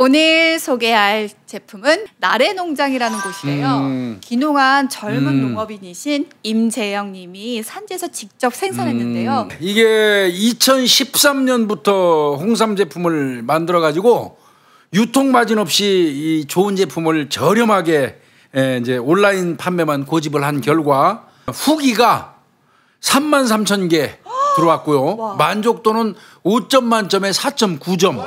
오늘 소개할 제품은 나래 농장이라는 곳이에요. 음. 귀농한 젊은 음. 농업인이신 임재영 님이 산지에서 직접 생산했는데요. 음. 이게 2013년부터 홍삼 제품을 만들어 가지고 유통 마진 없이 이 좋은 제품을 저렴하게 예, 이제 온라인 판매만 고집을 한 결과 후기가 3만 3천 개 들어왔고요. 와. 만족도는 5점 만점에 4.9점.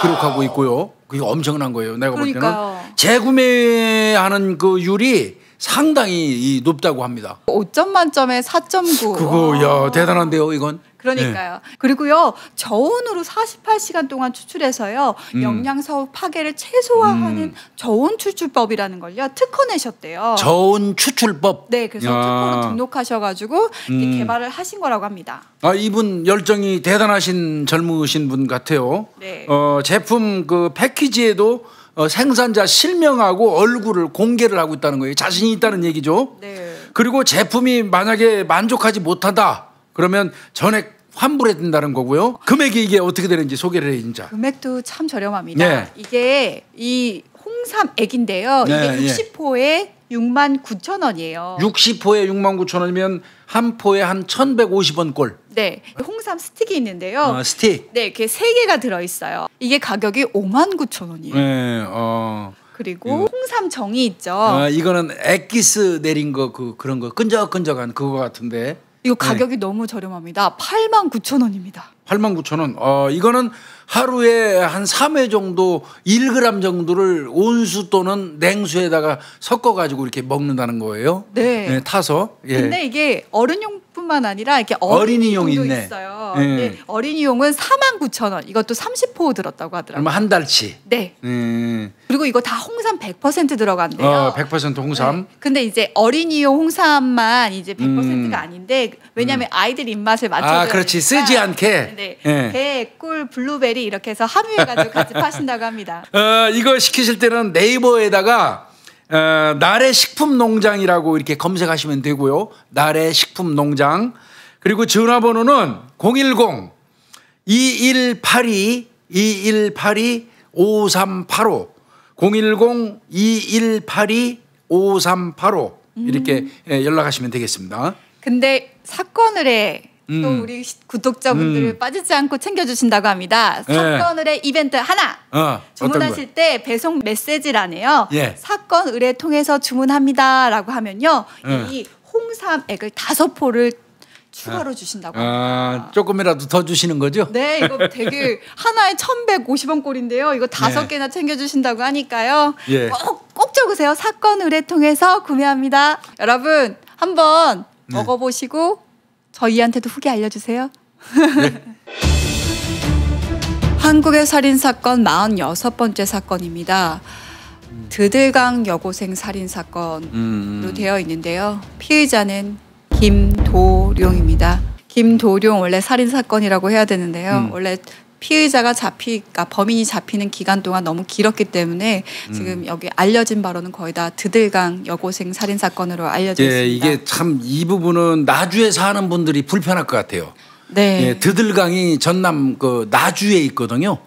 기록하고 있고요. 그게 엄청난 거예요. 내가 그러니까요. 볼 때는 재구매하는 그 율이 상당히 높다고 합니다. 5점 만점에 4.9. 그거 야 대단한데요, 이건. 그러니까요. 네. 그리고요 저온으로 48시간 동안 추출해서요 음. 영양소 파괴를 최소화하는 음. 저온 추출법이라는 걸요 특허 내셨대요. 저온 추출법. 네, 그래서 특허를 등록하셔가지고 음. 개발을 하신 거라고 합니다. 아 이분 열정이 대단하신 젊으신 분 같아요. 네. 어 제품 그 패키지에도 어, 생산자 실명하고 얼굴을 공개를 하고 있다는 거예요. 자신이 있다는 얘기죠. 네. 그리고 제품이 만약에 만족하지 못하다 그러면 전액 환불해준다는 거고요. 금액이 이게 어떻게 되는지 소개를 해 진짜. 금액도 참 저렴합니다. 네. 이게 이 홍삼 액인데요. 네, 이게 60포에 예. 6만 9천 원이에요. 60포에 6만 9천 원이면 한 포에 한 1,150원 꼴. 네. 홍삼 스틱이 있는데요. 어, 스틱. 네, 이게세 개가 들어 있어요. 이게 가격이 5만 9천 원이에요. 네. 어. 그리고 홍삼 정이 있죠. 아, 이거는 액기스 내린 거 그 그런 거 끈적끈적한 그거 같은데. 이거 네. 가격이 네. 너무 저렴합니다. 8 9 0 0 0 원입니다. 8 9 0 0 0 원. 어, 이거는 하루에 한 3회 정도 1g 정도를 온수 또는 냉수에다가 섞어 가지고 이렇게 먹는다는 거예요. 네. 네 타서. 예. 근데 이게 어른용뿐만 아니라 이렇게 어린이용 이 있네. 있어요. 예. 예 어린이용은 4 9 0 0원 이것도 3 0포 들었다고 하더라고요. 그러한 달치. 네. 예. 그리고 이거 다 홍삼 100% 들어간대요. 어, 100% 홍삼. 네. 근데 이제 어린이용 홍삼만 이제 100%가 음. 아닌데 왜냐면 하 음. 아이들 입맛에 맞춰 아, 그렇지. 쓰지 아, 않게. 네. 네. 배, 꿀, 블루베리 분들이 이렇게 해서 합의해가지고 같이 파신다고 합니다. 어, 이거 시키실 때는 네이버에다가 어, 나래 식품 농장이라고 이렇게 검색하시면 되고요. 나래 식품 농장. 그리고 전화번호는 010 2182 2182 5385 010 2182 5385 이렇게 음. 예, 연락하시면 되겠습니다. 근데 사건을 해 음. 또 우리 구독자분들을 음. 빠지지 않고 챙겨주신다고 합니다. 사건 의뢰 예. 이벤트 하나. 어, 주문하실 때 배송 메시지란에요. 예. 사건 의뢰 통해서 주문합니다라고 하면요. 예. 이 홍삼액을 다섯 포를 추가로 아. 주신다고 아, 합니다. 아, 조금이라도 더 주시는 거죠? 네, 이거 되게 하나에 1,150원 꼴인데요. 이거 다섯 예. 개나 챙겨 주신다고 하니까요. 예. 꼭, 어, 꼭 적으세요. 사건 의뢰 통해서 구매합니다. 여러분, 한번 네. 먹어 보시고 저희한테도 후기 알려주세요. 네. 한국의 살인 사건 46번째 사건입니다. 드들강 여고생 살인 사건으로 음, 음. 되어 있는데요. 피의자는 김도룡입니다. 김도룡 원래 살인 사건이라고 해야 되는데요. 음. 원래 피의자가 잡히, 그러니까 범인이 잡히는 기간 동안 너무 길었기 때문에 음. 지금 여기 알려진 바로는 거의 다 드들강 여고생 살인 사건으로 알려져 예, 있습니다. 이게 참 이 부분은 나주에 사는 분들이 불편할 것 같아요. 네. 예, 드들강이 전남 그 나주에 있거든요.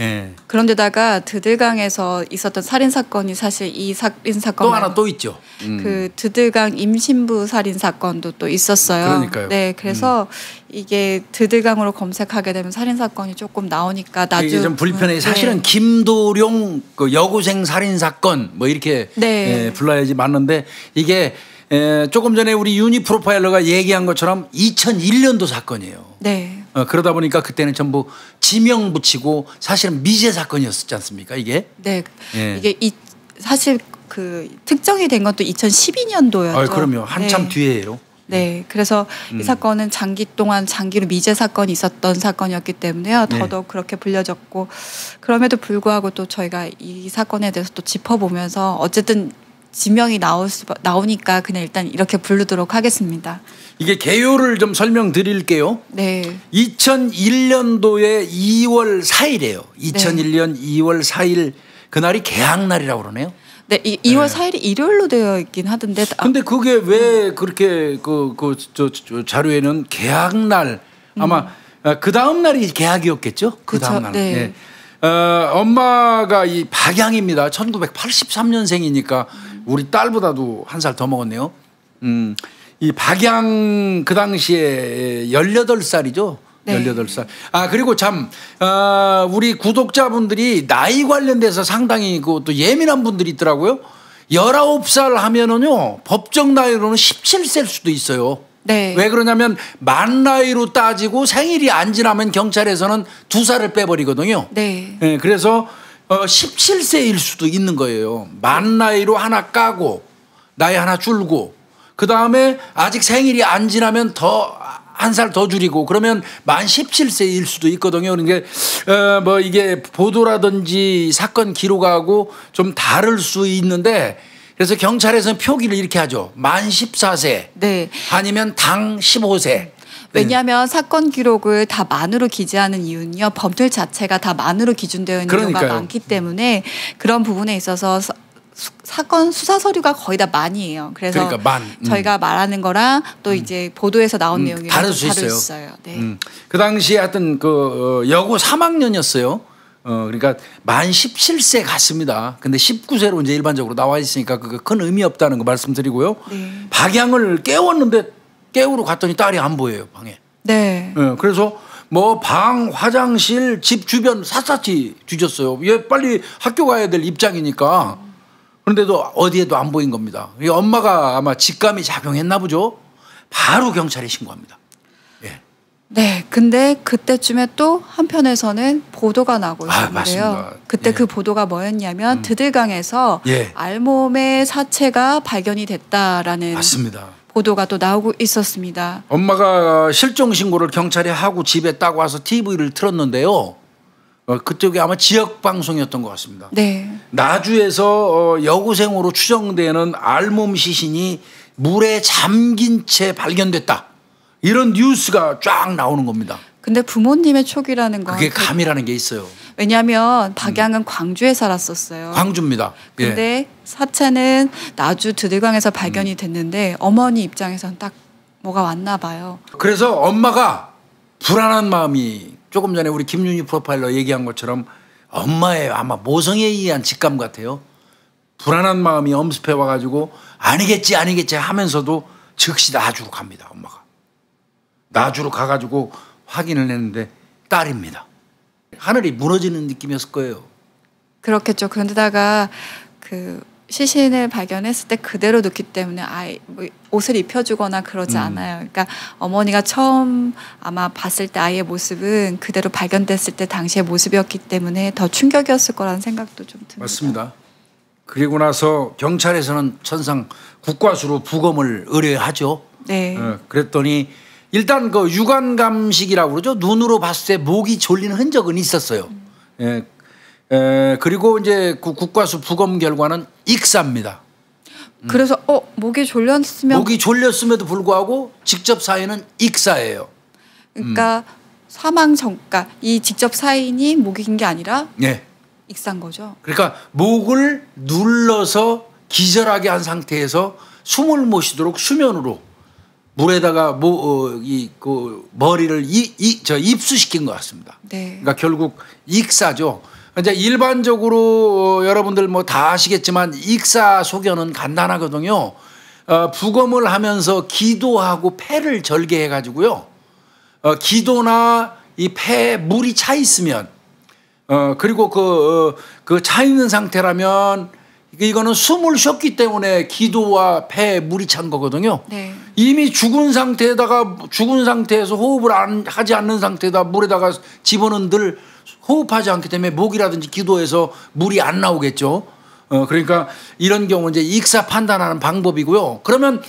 예. 그런데다가 드들강에서 있었던 살인 사건이 사실 이 살인 사건 또 하나 또 있죠. 음. 그 드들강 임신부 살인 사건도 또 있었어요. 그러니까요. 네, 그래서 음. 이게 드들강으로 검색하게 되면 살인 사건이 조금 나오니까 나중에 좀 불편해. 음, 네. 사실은 김도룡 그 여고생 살인 사건 뭐 이렇게 네. 예, 불러야지 맞는데 이게 에, 조금 전에 우리 유니 프로파일러가 얘기한 것처럼 2001년도 사건이에요. 네. 어, 그러다 보니까 그때는 전부 지명 붙이고 사실은 미제 사건이었지 않습니까 이게? 네. 예. 이게 이, 사실 그 특정이 된 것도 2012년도였죠. 아, 그럼요. 한참 네. 뒤에요. 네, 예. 그래서 음. 이 사건은 장기 동안 장기로 미제 사건이 있었던 사건이었기 때문에 네. 더더욱 네. 그렇게 불려졌고 그럼에도 불구하고 또 저희가 이 사건에 대해서 또 짚어보면서 어쨌든 지명이 나올 수 나오니까 그냥 일단 이렇게 부르도록 하겠습니다. 이게 개요를 좀 설명드릴게요. 네. 2001년도에 2월 4일이에요. 2001년 네. 2월 4일 그날이 개학날이라고 그러네요. 네, 이, 2월 네. 4일이 일요일로 되어 있긴 하던데. 아. 근데 그게 왜 그렇게 그 그저 저 자료에는 개학날 음. 아마 음. 그 다음 날이 개학이었겠죠? 그 다음 날. 네. 네. 어, 엄마가 이 박양입니다. 1983년생이니까 우리 딸보다도 한 살 더 먹었네요. 음. 이 박양 그 당시에 18살이죠. 네. 18살. 아, 그리고 참, 어, 우리 구독자분들이 나이 관련돼서 상당히 그또 예민한 분들이 있더라고요. 19살 하면은요, 법정 나이로는 17세일 수도 있어요. 네. 왜 그러냐면 만 나이로 따지고 생일이 안 지나면 경찰에서는 두 살을 빼버리거든요. 네. 네 그래서 어, 17세일 수도 있는 거예요. 만 나이로 하나 까고 나이 하나 줄고 그 다음에 아직 생일이 안 지나면 더 한 살 더 줄이고 그러면 만 17세일 수도 있거든요. 그러니까 어뭐 이게 보도라든지 사건 기록하고 좀 다를 수 있는데 그래서 경찰에서는 표기를 이렇게 하죠. 만 14세. 네. 아니면 당 15세. 왜냐하면 네. 사건 기록을 다 만으로 기재하는 이유는요. 범죄 자체가 다 만으로 기준되어 있는 그러니까요. 경우가 많기 때문에 그런 부분에 있어서 수, 사건 수사 서류가 거의 다 만이에요. 그래서 그러니까 만. 음. 저희가 말하는 거랑 또 음. 이제 보도에서 나온 음. 내용이 다를 수 있어요. 있어요. 네. 음. 그 당시에 하여튼 그 어, 여고 3학년이었어요. 어 그러니까 만 17세 갔습니다. 근데 19세로 이제 일반적으로 나와 있으니까 그 큰 의미 없다는 거 말씀드리고요. 네. 박양을 깨웠는데 깨우러 갔더니 딸이 안 보여요 방에. 네. 네 그래서 뭐 방, 화장실, 집 주변 샅샅이 뒤졌어요. 얘 빨리 학교 가야 될 입장이니까. 그런데도 어디에도 안 보인 겁니다. 이 엄마가 아마 직감이 작용했나 보죠. 바로 경찰에 신고합니다. 예. 네, 근데 그때쯤에 또 한편에서는 보도가 나고 있는데요. 아, 그때 예. 그 보도가 뭐였냐면 음. 드들강에서 예. 알몸의 사체가 발견이 됐다라는 맞습니다. 보도가 또 나오고 있었습니다. 엄마가 실종 신고를 경찰에 하고 집에 따 와서 TV를 틀었는데요. 어, 그쪽이 아마 지역 방송이었던 것 같습니다. 네. 나주에서 어, 여고생으로 추정되는 알몸 시신이 물에 잠긴 채 발견됐다. 이런 뉴스가 쫙 나오는 겁니다. 근데 부모님의 촉이라는 건 그게 그 감이라는 게 있어요. 왜냐하면 박양은 음. 광주에 살았었어요. 광주입니다. 근데 예. 사체는 나주 드들강에서 발견이 음. 됐는데 어머니 입장에선 딱 뭐가 왔나 봐요. 그래서 엄마가 불안한 마음이 조금 전에 우리 김윤희 프로파일러 얘기한 것처럼 엄마의 아마 모성에 의한 직감 같아요. 불안한 마음이 엄습해 와가지고 아니겠지 아니겠지 하면서도 즉시 나주로 갑니다 엄마가 나주로 가가지고 확인을 했는데 딸입니다 하늘이 무너지는 느낌이었을 거예요 그렇겠죠 그런데다가 그 시신을 발견했을 때 그대로 놓기 때문에 아이 뭐 옷을 입혀주거나 그러지 음. 않아요. 그러니까 어머니가 처음 아마 봤을 때 아이의 모습은 그대로 발견됐을 때 당시의 모습이었기 때문에 더 충격이었을 거라는 생각도 좀 듭니다. 맞습니다. 그리고 나서 경찰에서는 천상 국과수로 부검을 의뢰하죠. 네. 어, 그랬더니 일단 그 유관 감식이라고 그러죠. 눈으로 봤을 때 목이 졸린 흔적은 있었어요. 음. 예, 에, 그리고 이제 그 국과수 부검 결과는 익사입니다. 그래서 어 목이 졸렸으면 목이 졸렸음에도 불구하고 직접 사인은 익사예요. 그러니까 음. 사망 전까 그러니까 이 직접 사인이 목인 게 아니라 네. 예. 익산 거죠. 그러니까 목을 눌러서 기절하게 한 상태에서 숨을 못 쉬도록 수면으로 물에다가 뭐이그 어, 그 머리를 이이저 입수시킨 것 같습니다. 네. 그러니까 결국 익사죠. 이제 일반적으로 어, 여러분들 뭐 다 아시겠지만 익사 소견은 간단하거든요. 어, 부검을 하면서 기도하고 폐를 절개해 가지고요. 어, 기도나 이 폐에 물이 차 있으면 어, 그리고 그 그차 어, 있는 상태라면 그 이거는 숨을 쉬었기 때문에 기도와 폐에 물이 찬 거거든요. 네. 이미 죽은 상태에다가 죽은 상태에서 호흡을 안, 하지 않는 상태에다 물에다가 집어넣은 들 호흡하지 않기 때문에 목이라든지 기도에서 물이 안 나오겠죠. 어, 그러니까 이런 경우 이제 익사 판단하는 방법이고요. 그러면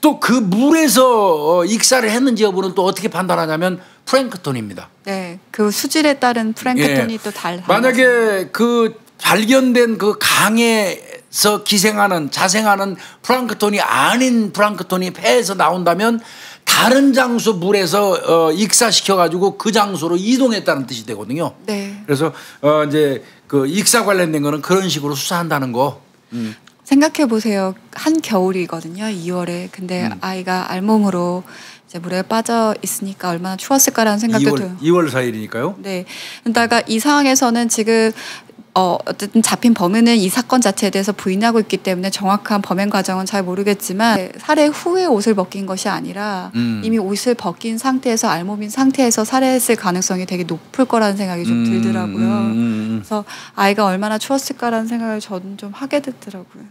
또 그 물에서 어, 익사를 했는지 여부는 또 어떻게 판단하냐면 프랭크톤입니다. 네, 그 수질에 따른 프랭크톤이 예. 또 달. 라요 만약에 그 발견된 그 강에서 기생하는 자생하는 프랑크톤이 아닌 프랑크톤이 폐에서 나온다면 다른 장소 물에서 어, 익사시켜 가지고 그 장소로 이동했다는 뜻이 되거든요. 네. 그래서 어, 이제 그 익사 관련된 거는 그런 식으로 수사한다는 거. 음. 생각해 보세요. 한 겨울이거든요. 2월에. 근데 음. 아이가 알몸으로 이제 물에 빠져 있으니까 얼마나 추웠을까라는 생각도 2월, 들어요. 2월 4일이니까요. 네. 그러다가 이 상황에서는 지금 어, 어쨌든 잡힌 범인은 이 사건 자체에 대해서 부인하고 있기 때문에 정확한 범행 과정은 잘 모르겠지만 네, 살해 후에 옷을 벗긴 것이 아니라 음. 이미 옷을 벗긴 상태에서 알몸인 상태에서 살해했을 가능성이 되게 높을 거라는 생각이 좀 음, 들더라고요. 음, 음, 음. 그래서 아이가 얼마나 추웠을까라는 생각을 저는 좀 하게 됐더라고요.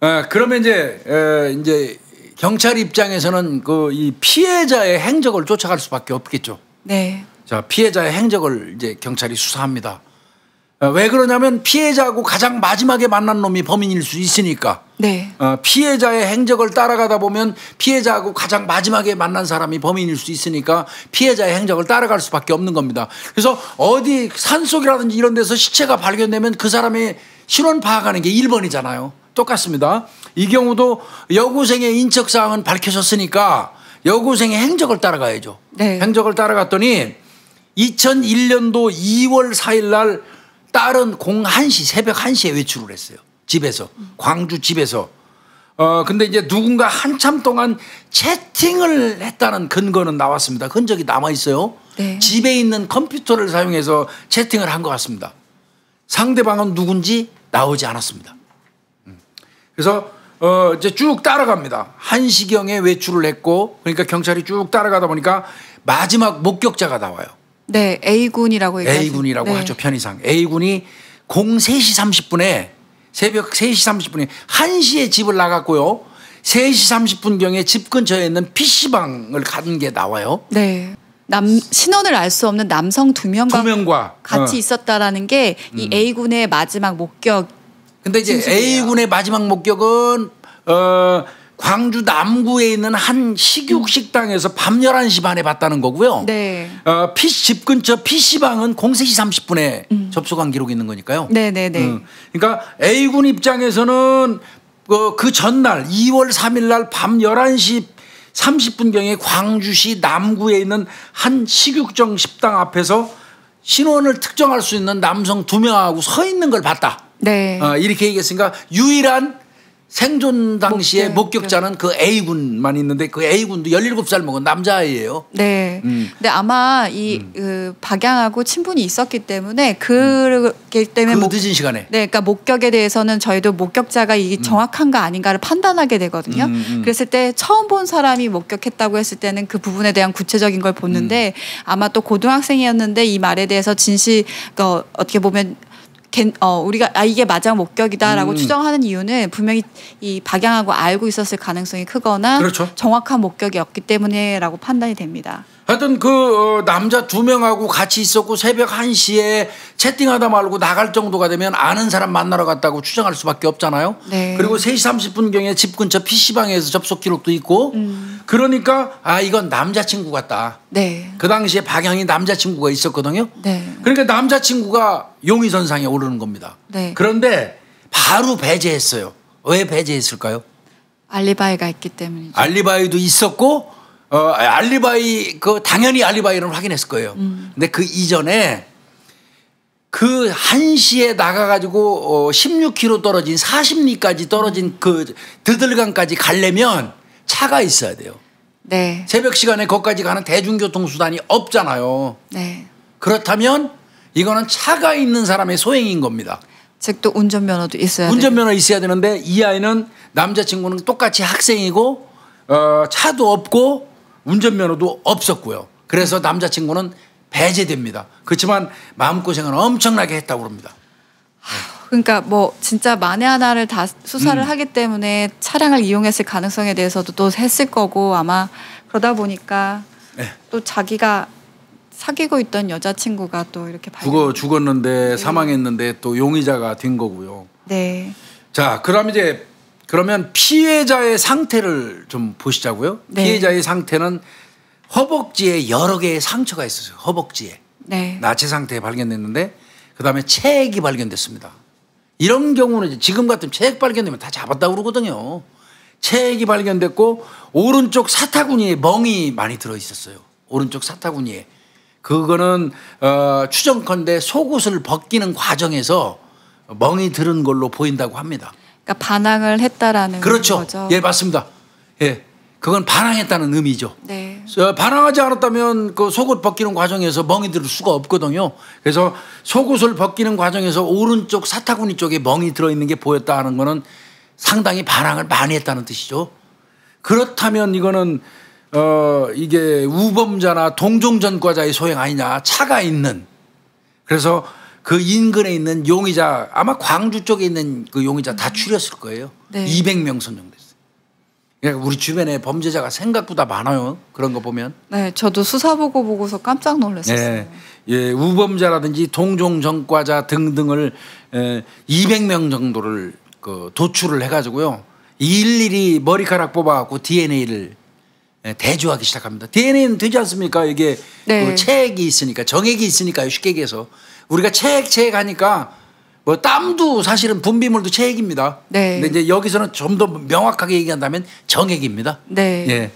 아, 그러면 이제 에, 이제 경찰 입장에서는 그 이 피해자의 행적을 쫓아갈 수밖에 없겠죠. 네. 자 피해자의 행적을 이제 경찰이 수사합니다. 어, 왜 그러냐면 피해자하고 가장 마지막에 만난 놈이 범인일 수 있으니까. 네. 어, 피해자의 행적을 따라가다 보면 피해자하고 가장 마지막에 만난 사람이 범인일 수 있으니까 피해자의 행적을 따라갈 수밖에 없는 겁니다. 그래서 어디 산속이라든지 이런 데서 시체가 발견되면 그 사람의 신원 파악하는 게 1번이잖아요. 똑같습니다. 이 경우도 여고생의 인적 사항은 밝혀졌으니까 여고생의 행적을 따라가야죠. 네. 행적을 따라갔더니 2001년도 2월 4일 날 딸은 공 1시 새벽 1시에 외출을 했어요. 집에서 광주 집에서 어 근데 이제 누군가 한참 동안 채팅을 했다는 근거는 나왔습니다. 흔적이 남아 있어요. 네. 집에 있는 컴퓨터를 사용해서 채팅을 한 것 같습니다. 상대방은 누군지 나오지 않았습니다. 그래서 어 이제 쭉 따라갑니다. 한시경에 외출을 했고 그러니까 경찰이 쭉 따라가다 보니까 마지막 목격자가 나와요. 네, A군이라고 A군이라고 네. 하죠. 편의상. A군이 03시 30분에 새벽 3시 30분에 1시에 집을 나갔고요. 3시 30분경에 집 근처에 있는 PC방을 가는 게 나와요. 네. 남 신원을 알 수 없는 남성 두 명과, 두 명과 같이 어. 있었다라는 게이 음. A군의 마지막 목격 근데 이제 진실이에요. A군의 마지막 목격은 어 광주 남구에 있는 한 식육 음. 식당에서 밤 11시 반에 봤다는 거고요. 네. 어, 피, 집 근처 PC방은 03시 30분에 음. 접속한 기록이 있는 거니까요. 네네네. 네, 네. 음. 그러니까 A군 입장에서는 그, 그 전날 2월 3일 날 밤 11시 30분경에 광주시 남구에 있는 한 식육점 식당 앞에서 신원을 특정할 수 있는 남성 두 명하고 서 있는 걸 봤다. 네. 어, 이렇게 얘기했으니까 유일한 생존 당시에 목격. 목격자는 그 A군만 있는데 그 A군도 17살 먹은 남자아이예요. 네. 음. 근데 아마 이그 음. 박양하고 친분이 있었기 때문에 그렇기 음. 때문에 그 늦은 시간에 네, 그러니까 목격에 대해서는 저희도 목격자가 이 음. 정확한가 아닌가를 판단하게 되거든요. 그랬을 때 처음 본 사람이 목격했다고 했을 때는 그 부분에 대한 구체적인 걸 보는데 아마 또 고등학생이었는데 이 말에 대해서 진실 그 어떻게 보면 어, 우리가 아 이게 마지막 목격이다라고 음. 추정하는 이유는 분명히 이 박양하고 알고 있었을 가능성이 크거나 그렇죠. 정확한 목격이었기 때문에라고 판단이 됩니다. 하여튼 그 어, 남자 두 명하고 같이 있었고 새벽 1시에 채팅하다 말고 나갈 정도가 되면 아는 사람 만나러 갔다고 추정할 수밖에 없잖아요. 네. 그리고 3시 30분경에 집 근처 PC방에서 접속 기록도 있고 음. 그러니까 아 이건 남자친구 같다. 네. 그 당시에 박양이 남자친구가 있었거든요. 네. 그러니까 남자친구가 용의선상에 오르는 겁니다. 네. 그런데 바로 배제했어요. 왜 배제했을까요? 알리바이가 있기 때문이죠. 알리바이도 있었고 어, 알리바이 그 당연히 알리바이는 확인했을 거예요. 음. 근데 그 이전에 그 1시에 나가가지고 어, 16km 떨어진 40리까지 떨어진 그 드들강까지 가려면 차가 있어야 돼요. 네. 새벽 시간에 거기까지 가는 대중교통 수단이 없잖아요. 네. 그렇다면 이거는 차가 있는 사람의 소행인 겁니다. 즉또 운전면허도 있어야 운전면허 있어야 되는데 이 아이는 남자친구는 똑같이 학생이고 어, 차도 없고 운전면허도 없었고요. 그래서 남자친구는 배제됩니다. 그렇지만 마음고생을 엄청나게 했다고 그럽니다. 그러니까 뭐 진짜 만에 하나를 다 수사를 음. 하기 때문에 차량을 이용했을 가능성에 대해서도 또 했을 거고 아마 그러다 보니까 네. 또 자기가 사귀고 있던 여자친구가 또 이렇게 죽어 죽었는데 네. 사망했는데 또 용의자가 된 거고요. 네. 자, 그럼 이제 그러면 피해자의 상태를 좀 보시자고요. 네. 피해자의 상태는 허벅지에 여러 개의 상처가 있었어요. 허벅지에. 네. 나체 상태에 발견됐는데 그다음에 체액이 발견됐습니다. 이런 경우는 지금 같은 체액 발견되면 다 잡았다고 그러거든요. 체액이 발견됐고 오른쪽 사타구니에 멍이 많이 들어 있었어요. 오른쪽 사타구니에. 그거는 어, 추정컨대 속옷을 벗기는 과정에서 멍이 들은 걸로 보인다고 합니다. 그러니까 반항을 했다라는 그렇죠. 거죠. 예, 맞습니다. 예. 그건 반항했다는 의미죠. 네. 반항하지 않았다면 그 속옷 벗기는 과정에서 멍이 들 수가 없거든요. 그래서 속옷을 벗기는 과정에서 오른쪽 사타구니 쪽에 멍이 들어 있는 게 보였다는 거는 상당히 반항을 많이 했다는 뜻이죠. 그렇다면 이거는 어 이게 우범자나 동종전과자의 소행 아니냐 차가 있는 그래서 그 인근에 있는 용의자 아마 광주 쪽에 있는 그 용의자 다 음. 추렸을 거예요. 네. 200명 선정됐어요. 그러니까 우리 주변에 범죄자가 생각보다 많아요. 그런 거 보면. 네, 저도 수사 보고 보고서 깜짝 놀랐어요 네, 예, 우범자라든지 동종 전과자 등등을 에, 예, 200명 정도를 그 도출을 해가지고요. 일일이 머리카락 뽑아갖고 DNA를 예, 대조하기 시작합니다. DNA는 되지 않습니까? 이게 네. 그 체액이 있으니까 정액이 있으니까 쉽게 얘기해서 우리가 체액 체액 하니까 뭐 땀도 사실은 분비물도 체액입니다. 네. 근데 이제 여기서는 좀 더 명확하게 얘기한다면 정액입니다. 네. 예.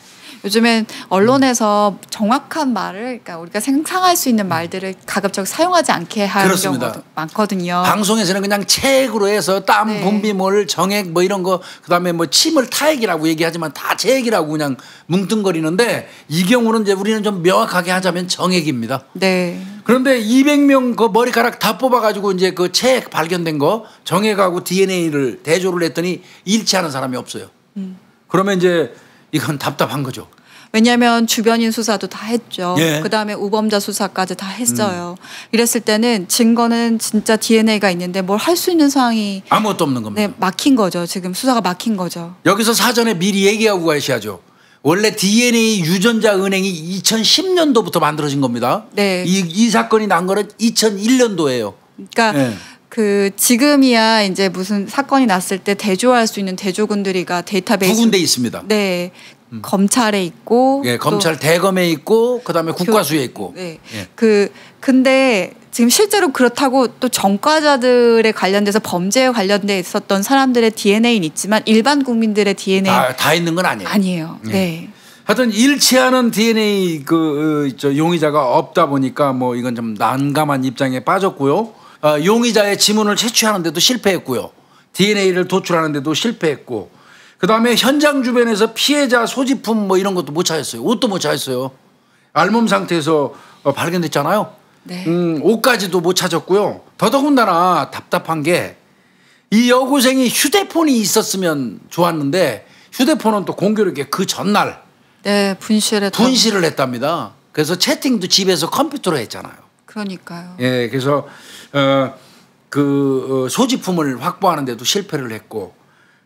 요즘엔 언론에서 정확한 말을 그러니까 우리가 생상할 수 있는 말들을 가급적 사용하지 않게 하는 경우도 많거든요. 방송에서는 그냥 책으로 해서 땀 네. 분비물 정액 뭐 이런 거 그다음에 뭐 침을 타액이라고 얘기하지만 다 체액이라고 그냥 뭉뚱거리는데 이 경우는 이제 우리는 좀 명확하게 하자면 정액입니다. 네. 그런데 200명 그 머리카락 다 뽑아가지고 이제 그 체액 발견된 거 정액하고 DNA를 대조를 했더니 일치하는 사람이 없어요. 음. 그러면 이제 이건 답답한 거죠. 왜냐하면 주변인 수사도 다 했죠. 예. 그 다음에 우범자 수사까지 다 했어요. 음. 이랬을 때는 증거는 진짜 DNA가 있는데 뭘 할 수 있는 상황이 아무것도 없는 겁니다. 네, 막힌 거죠. 지금 수사가 막힌 거죠. 여기서 사전에 미리 얘기하고 가셔야죠. 원래 DNA 유전자 은행이 2010년도부터 만들어진 겁니다. 네. 이, 이 사건이 난 거는 2001년도예요. 그러니까. 예. 그 지금이야 이제 무슨 사건이 났을 때 대조할 수 있는 대조군들이가 데이터베이스 두 군데 있습니다. 네. 음. 검찰에 있고 예, 검찰 대검에 있고 그다음에 국과수에 있고. 네. 예. 그 근데 지금 실제로 그렇다고 또 전과자들에 관련돼서 범죄에 관련돼 있었던 사람들의 DNA는 있지만 일반 국민들의 DNA 다, 다 있는 건 아니에요. 아니에요. 예. 네. 하여튼 일치하는 DNA 그저 어, 용의자가 없다 보니까 뭐 이건 좀 난감한 입장에 빠졌고요. 어, 용의자의 지문을 채취하는데도 실패했고요. DNA를 도출하는데도 실패했고 그다음에 현장 주변에서 피해자 소지품 뭐 이런 것도 못 찾았어요. 옷도 못 찾았어요. 알몸 상태에서 어, 발견됐잖아요. 네. 음, 옷까지도 못 찾았고요. 더더군다나 답답한 게 이 여고생이 휴대폰이 있었으면 좋았는데 휴대폰은 또 공교롭게 그 전날 네, 분실을 분실을 했답니다. 그래서 채팅도 집에서 컴퓨터로 했잖아요. 그러니까요. 예, 그래서 어, 그 어, 소지품을 확보하는데도 실패를 했고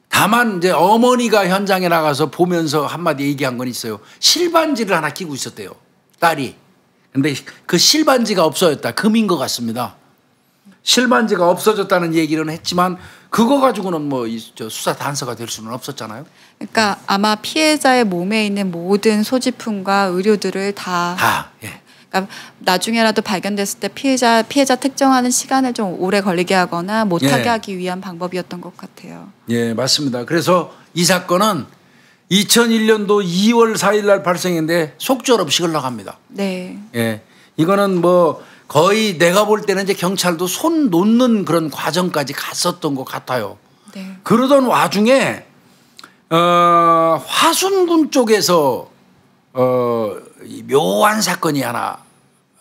다만 이제 어머니가 현장에 나가서 보면서 한마디 얘기한 건 있어요. 실반지를 하나 끼고 있었대요. 딸이. 근데 그 실반지가 없어졌다. 금인 것 같습니다. 실반지가 없어졌다는 얘기는 했지만 그거 가지고는 뭐 수사 단서가 될 수는 없었잖아요. 그러니까 아마 피해자의 몸에 있는 모든 소지품과 의료들을 다, 다 예. 그러니까 나중에라도 발견됐을 때 피해자 피해자 특정하는 시간을 좀 오래 걸리게 하거나 못하게 예. 하기 위한 방법이었던 것 같아요. 예, 맞습니다. 그래서 이 사건은 2001년도 2월 4일 날 발생했는데 속절없이 을나갑니다 네. 예. 이거는 뭐 거의 내가 볼 때는 이제 경찰도 손 놓는 그런 과정까지 갔었던 것 같아요. 네. 그러던 와중에 어, 화순군 쪽에서 어, 이 묘한 사건이 하나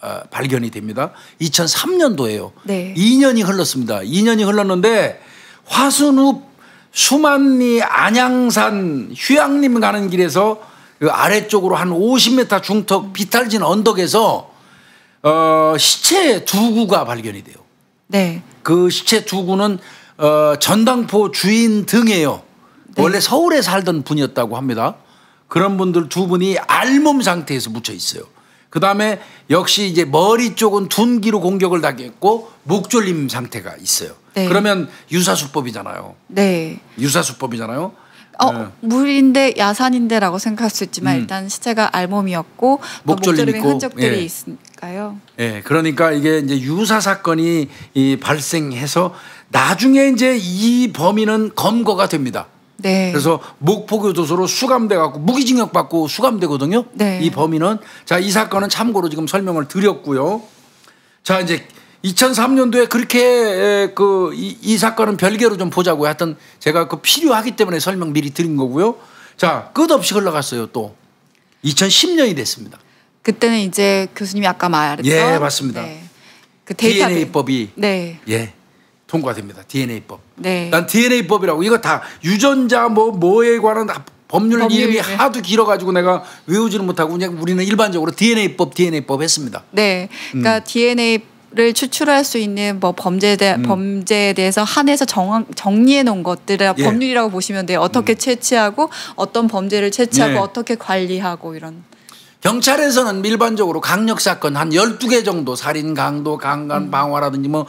어, 발견이 됩니다. 2 0 0 3년도에요 네. 2년이 흘렀습니다. 2년이 흘렀는데 화순읍 수만리 안양산 휴양림 가는 길에서 그 아래쪽으로 한 50m 중턱 비탈진 언덕에서 어, 시체 두 구가 발견이 돼요. 네. 그 시체 두 구는 어, 전당포 주인 등이에요. 네. 원래 서울에 살던 분이었다고 합니다. 그런 분들 두 분이 알몸 상태에서 묻혀 있어요. 그 다음에 역시 이제 머리 쪽은 둔기로 공격을 당했고 목졸림 상태가 있어요. 네. 그러면 유사수법이잖아요. 네. 유사수법이잖아요. 어, 네. 물인데 야산인데라고 생각할 수 있지만 음. 일단 시체가 알몸이었고 뭐 목졸림 흔적들이 예. 있으니까요. 예, 그러니까 이게 이제 유사 사건이 이 발생해서 나중에 이제 이 범인은 검거가 됩니다. 네. 그래서 목포교도소로 수감돼 갖고 무기징역 받고 수감되거든요. 네. 이 범인은 자 이 사건은 참고로 지금 설명을 드렸고요. 자 이제 2003년도에 그렇게 그이 이 사건은 별개로 좀 보자고요. 하여튼 제가 그 필요하기 때문에 설명 미리 드린 거고요. 자 끝없이 흘러갔어요. 또 2010년이 됐습니다. 그때는 이제 교수님이 아까 말했던 예 맞습니다. 네. 그데이터 DNA법이 네. 예. 통과됩니다. DNA법. 네. 난 DNA법이라고 이거 다 유전자 뭐 뭐에 관한 법률 이름이 하도 길어가지고 내가 외우지는 못하고 그냥 우리는 일반적으로 DNA법, DNA법 했습니다. 네, 그러니까 음. DNA 를 추출할 수 있는 뭐 범죄에 대한 음. 범죄에 대해서 한해서 정 정리해 놓은 것들을 예. 법률이라고 보시면 돼요. 어떻게 음. 채취하고 어떤 범죄를 채취하고 네. 어떻게 관리하고 이런. 경찰에서는 일반적으로 강력 사건 한 열두 개 정도 살인, 강도, 강간, 음. 방화라든지 뭐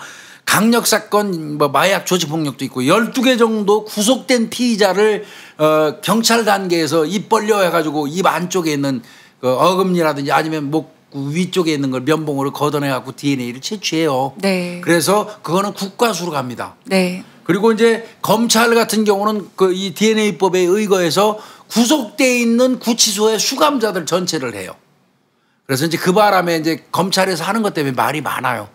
강력 사건, 뭐 마약 조직 폭력도 있고 12개 정도 구속된 피의자를 어, 경찰 단계에서 입 벌려 해가지고 입 안쪽에 있는 그 어금니라든지 아니면 목 위쪽에 있는 걸 면봉으로 걷어내 갖고 DNA를 채취해요. 네. 그래서 그거는 국과수로 갑니다. 네. 그리고 이제 검찰 같은 경우는 그 이 DNA법에 의거해서 구속돼 있는 구치소의 수감자들 전체를 해요. 그래서 이제 그 바람에 이제 검찰에서 하는 것 때문에 말이 많아요.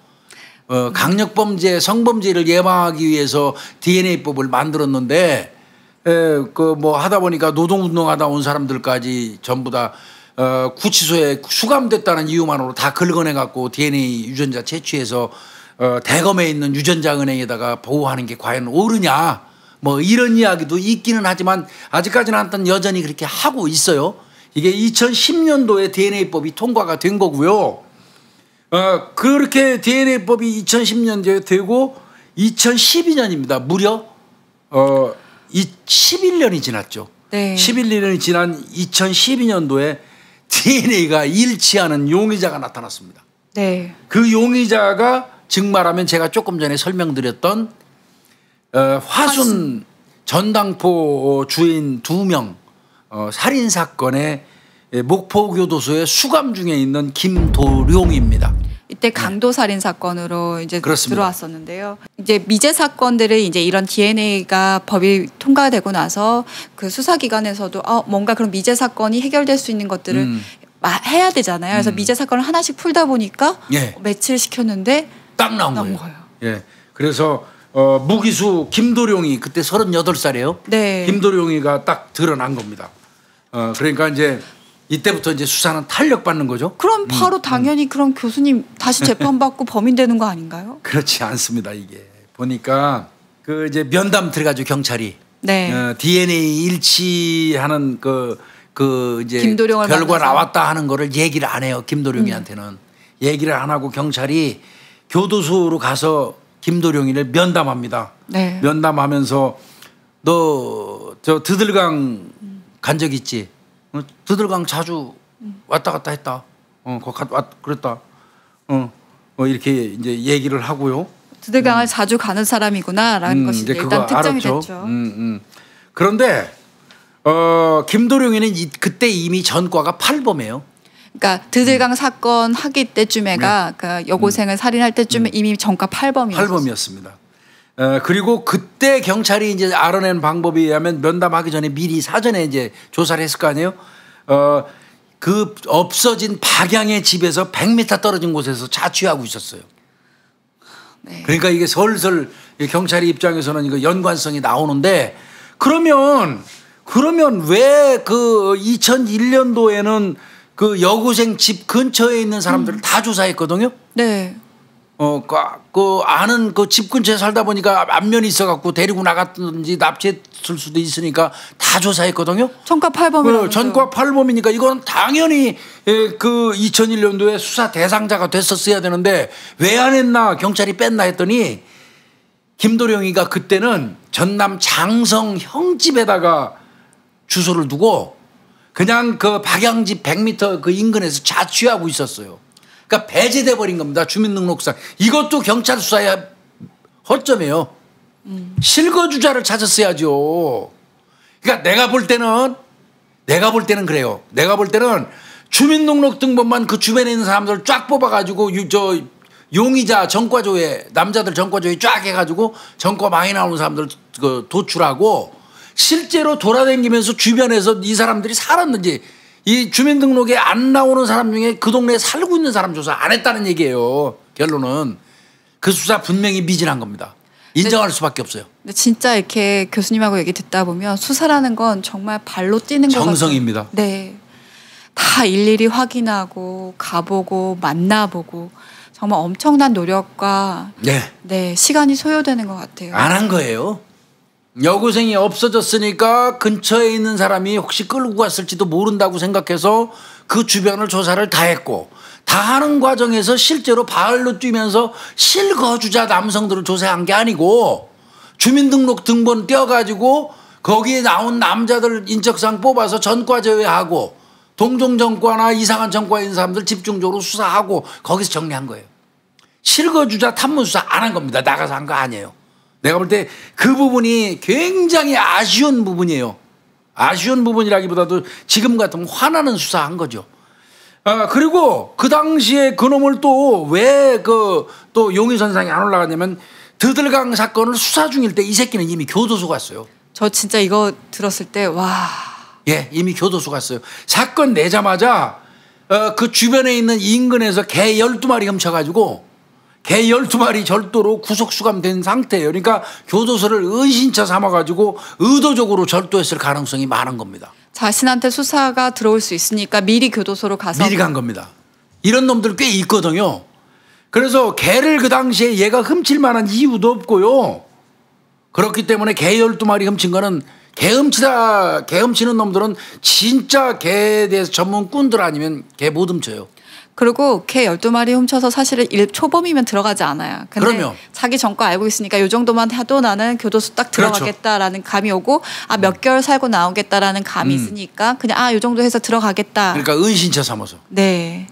어, 강력 범죄, 성범죄를 예방하기 위해서 DNA법을 만들었는데 에, 그뭐 하다 보니까 노동운동하다 온 사람들까지 전부 다 어, 구치소에 수감됐다는 이유만으로 다 긁어내 갖고 DNA 유전자 채취해서 어, 대검에 있는 유전자 은행에다가 보호하는 게 과연 옳으냐 뭐 이런 이야기도 있기는 하지만 아직까지는 한단 여전히 그렇게 하고 있어요. 이게 2010년도에 DNA법이 통과가 된 거고요. 어, 그렇게 DNA법이 2010년도에 되고 2012년입니다. 무려 어, 이 11년이 지났죠. 네. 11년이 지난 2012년도에 DNA가 일치하는 용의자가 나타났습니다. 네. 그 용의자가 즉 말하면 제가 조금 전에 설명드렸던 어, 화순, 화순 전당포 주인 두명 어, 살인 사건의 예, 목포교도소의 수감 중에 있는 김도룡입니다. 이때 강도 살인 사건으로 이제 그렇습니다. 들어왔었는데요. 이제 미제 사건들을 이제 이런 DNA가 법이 통과되고 나서 그 수사기관에서도 어, 뭔가 그런 미제 사건이 해결될 수 있는 것들을 음. 해야 되잖아요. 그래서 음. 미제 사건을 하나씩 풀다 보니까 예. 매치를 시켰는데 딱 나온, 나온 거예요. 거예요. 예. 그래서 어, 무기수 김도룡이 그때 38살이에요. 네. 김도룡이가 딱 드러난 겁니다. 어, 그러니까 이제 이때부터 이제 수사는 탄력받는 거죠. 그럼 음, 바로 음, 당연히 음. 그럼 교수님 다시 재판받고 범인 되는 거 아닌가요? 그렇지 않습니다 이게 보니까 그 이제 면담 들어가죠 경찰이 네. 어, DNA 일치하는 그그 그 이제 결과 만나서. 나왔다 하는 거를 얘기를 안 해요 김도령이한테는 음. 얘기를 안 하고 경찰이 교도소로 가서 김도령이를 면담합니다. 네. 면담하면서 너 저 드들강 간 적 있지? 드들강 어, 자주 왔다 갔다 했다. 어, 왔, 그랬다. 어, 어, 이렇게 이제 얘기를 하고요. 드들강을 음. 자주 가는 사람이구나라는 음, 것이 일단 특정이 알았죠. 됐죠. 음, 음, 그런데 어, 김도룡이는 이, 그때 이미 전과가 팔범이에요. 그러니까 드들강 사건 하기 때쯤에가 네. 그 여고생을 음. 살인할 때쯤에 음. 이미 전과 팔범이었습니다 어, 그리고 그때 경찰이 이제 알아낸 방법에 의하면 면담하기 전에 미리 사전에 이제 조사를 했을 거 아니에요. 어, 그 없어진 박양의 집에서 100m 떨어진 곳에서 자취하고 있었어요. 네. 그러니까 이게 설설 경찰의 입장에서는 이거 연관성이 나오는데 그러면 그러면 왜 그 2001년도에는 그 여고생 집 근처에 있는 사람들을 음. 다 조사했거든요. 네. 어, 그, 그 아는 그 집 근처에 살다 보니까 안면이 있어갖고 데리고 나갔든지 납치했을 수도 있으니까 다 조사했거든요. 전과 팔범이 어, 전과 팔범이니까 이건 당연히 에, 예, 그 2001년도에 수사 대상자가 됐었어야 되는데 왜 안 했나 경찰이 뺐나 했더니 김도령이가 그때는 전남 장성 형집에다가 주소를 두고 그냥 그 박양집 100m 그 인근에서 자취하고 있었어요. 그러니까 배제돼 버린 겁니다. 주민등록상 이것도 경찰 수사의 허점이에요. 실거주자를 찾았어야죠. 그러니까 내가 볼 때는 내가 볼 때는 그래요. 내가 볼 때는 주민등록등본만 그 주변에 있는 사람들 쫙 뽑아가지고 유, 저 용의자 전과조회 남자들 전과조회 쫙 해가지고 전과 많이 나오는 사람들 그 도출하고 실제로 돌아다니면서 주변에서 이 사람들이 살았는지 이 주민등록에 안 나오는 사람 중에 그 동네에 살고 있는 사람 조사 안 했다는 얘기예요. 결론은 그 수사 분명히 미진한 겁니다. 네. 인정할 수밖에 없어요. 근데 진짜 이렇게 교수님하고 얘기 듣다 보면 수사라는 건 정말 발로 뛰는 거 정성입니다. 같 네. 다 일일이 확인하고 가보고 만나보고 정말 엄청난 노력과 네, 네 시간이 소요되는 것 같아요. 안 한 거예요. 여고생이 없어졌으니까 근처에 있는 사람이 혹시 끌고 갔을지도 모른다고 생각해서 그 주변을 조사를 다 했고 다 하는 과정에서 실제로 바을로 뛰면서 실거주자 남성들을 조사한 게 아니고 주민등록 등본 떼어가지고 거기에 나온 남자들 인적상 뽑아서 전과 제외하고 동종전과나 이상한 전과 있는 사람들 집중적으로 수사하고 거기서 정리한 거예요. 실거주자 탐문수사 안 한 겁니다. 나가서 한 거 아니에요. 내가 볼 때 그 부분이 굉장히 아쉬운 부분이에요. 아쉬운 부분이라기보다도 지금 같으면 화나는 수사한 거죠. 아, 그리고 그 당시에 그놈을 또 왜 그 또 용의 선상에 안 올라갔냐면 드들강 사건을 수사 중일 때 이 새끼는 이미 교도소 갔어요. 저 진짜 이거 들었을 때 와. 예, 이미 교도소 갔어요. 사건 내자마자 어, 그 주변에 있는 인근에서 개1 2 마리 훔쳐가지고 개 12마리 절도로 구속수감된 상태예요. 그러니까 교도소를 은신처 삼아가지고 의도적으로 절도했을 가능성이 많은 겁니다. 자신한테 수사가 들어올 수 있으니까 미리 교도소로 가서 미리 간 겁니다. 이런 놈들 꽤 있거든요. 그래서 개를 그 당시에 얘가 훔칠 만한 이유도 없고요. 그렇기 때문에 개 12마리 훔친 거는 개 훔치다 개 훔치는 놈들은 진짜 개에 대해서 전문꾼들 아니면 개 못 훔쳐요. 그리고 개 12마리 훔쳐서 사실은 일 초범이면 들어가지 않아요. 근데 그럼요. 자기 전과 알고 있으니까 요 정도만 해도 나는 교도소 딱 그렇죠. 들어가겠다라는 그렇죠. 감이 오고 아몇 네. 개월 살고 나오겠다라는 감이 음. 있으니까 그냥 아 요 정도 해서 들어가겠다. 그러니까 은신처 삼아서. 네.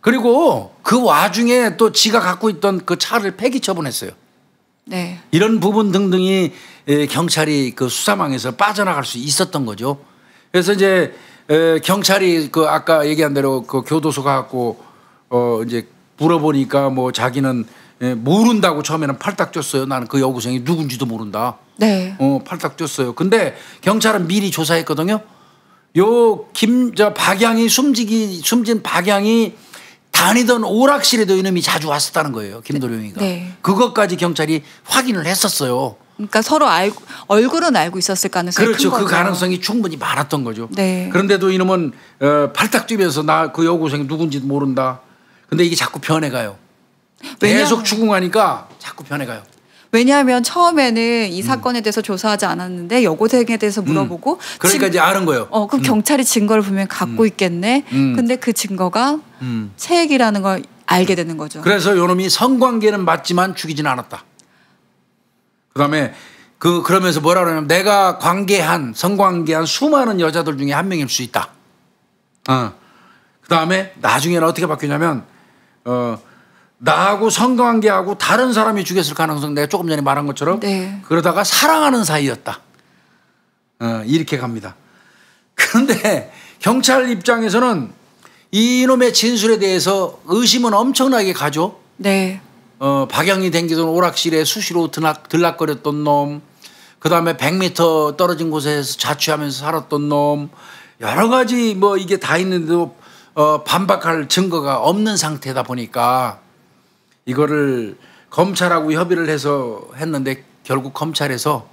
그리고 그 와중에 또 지가 갖고 있던 그 차를 폐기 처분했어요. 네. 이런 부분 등등이 경찰이 그 수사망에서 빠져나갈 수 있었던 거죠. 그래서 이제 에, 경찰이 그 아까 얘기한 대로 그 교도소 가갖고 어 이제 물어보니까 뭐 자기는 에, 모른다고 처음에는 팔딱 쪘어요. 나는 그 여고생이 누군지도 모른다. 네. 어 팔딱 쪘어요. 근데 경찰은 미리 조사했거든요. 요 김저 박양이 숨지기 숨진 박양이 다니던 오락실에도 이놈이 자주 왔었다는 거예요. 김도령이가. 네. 그것까지 경찰이 확인을 했었어요. 그러니까 서로 알, 얼굴은 알고 있었을 가능성이 그렇죠. 그 거죠. 가능성이 충분히 많았던 거죠. 네. 그런데도 이놈은 어, 발탁 뛰면서 나 그 여고생 누군지 모른다. 근데 이게 자꾸 변해가요. 계속 왜냐하면... 추궁하니까 자꾸 변해가요. 왜냐하면 처음에는 이 음. 사건에 대해서 조사하지 않았는데 여고생에 대해서 음. 물어보고 그러니까 이제 아는 거예요. 어 그럼 음. 경찰이 증거를 분명 갖고 있겠네. 근데 그 증거가 세액이라는 걸 알게 되는 거죠. 그래서 요놈이 성관계는 맞지만 죽이지 않았다. 그다음에 그 그러면서 뭐라 그러냐면 내가 관계한 성관계한 수많은 여자들 중에 한 명일 수 있다. 어. 그다음에 나중에는 어떻게 바뀌냐면 어 나하고 성관계하고 다른 사람이 죽였을 가능성 내가 조금 전에 말한 것처럼 네. 그러다가 사랑하는 사이였다. 어, 이렇게 갑니다. 그런데 경찰 입장에서는 이놈의 진술에 대해서 의심은 엄청나게 가죠. 네. 어, 박영이 댕기던 오락실에 수시로 드락, 들락거렸던 놈, 그 다음에 100m 떨어진 곳에서 자취하면서 살았던 놈, 여러 가지 뭐 이게 다 있는데도 어, 반박할 증거가 없는 상태다 보니까 이거를 검찰하고 협의를 해서 했는데 결국 검찰에서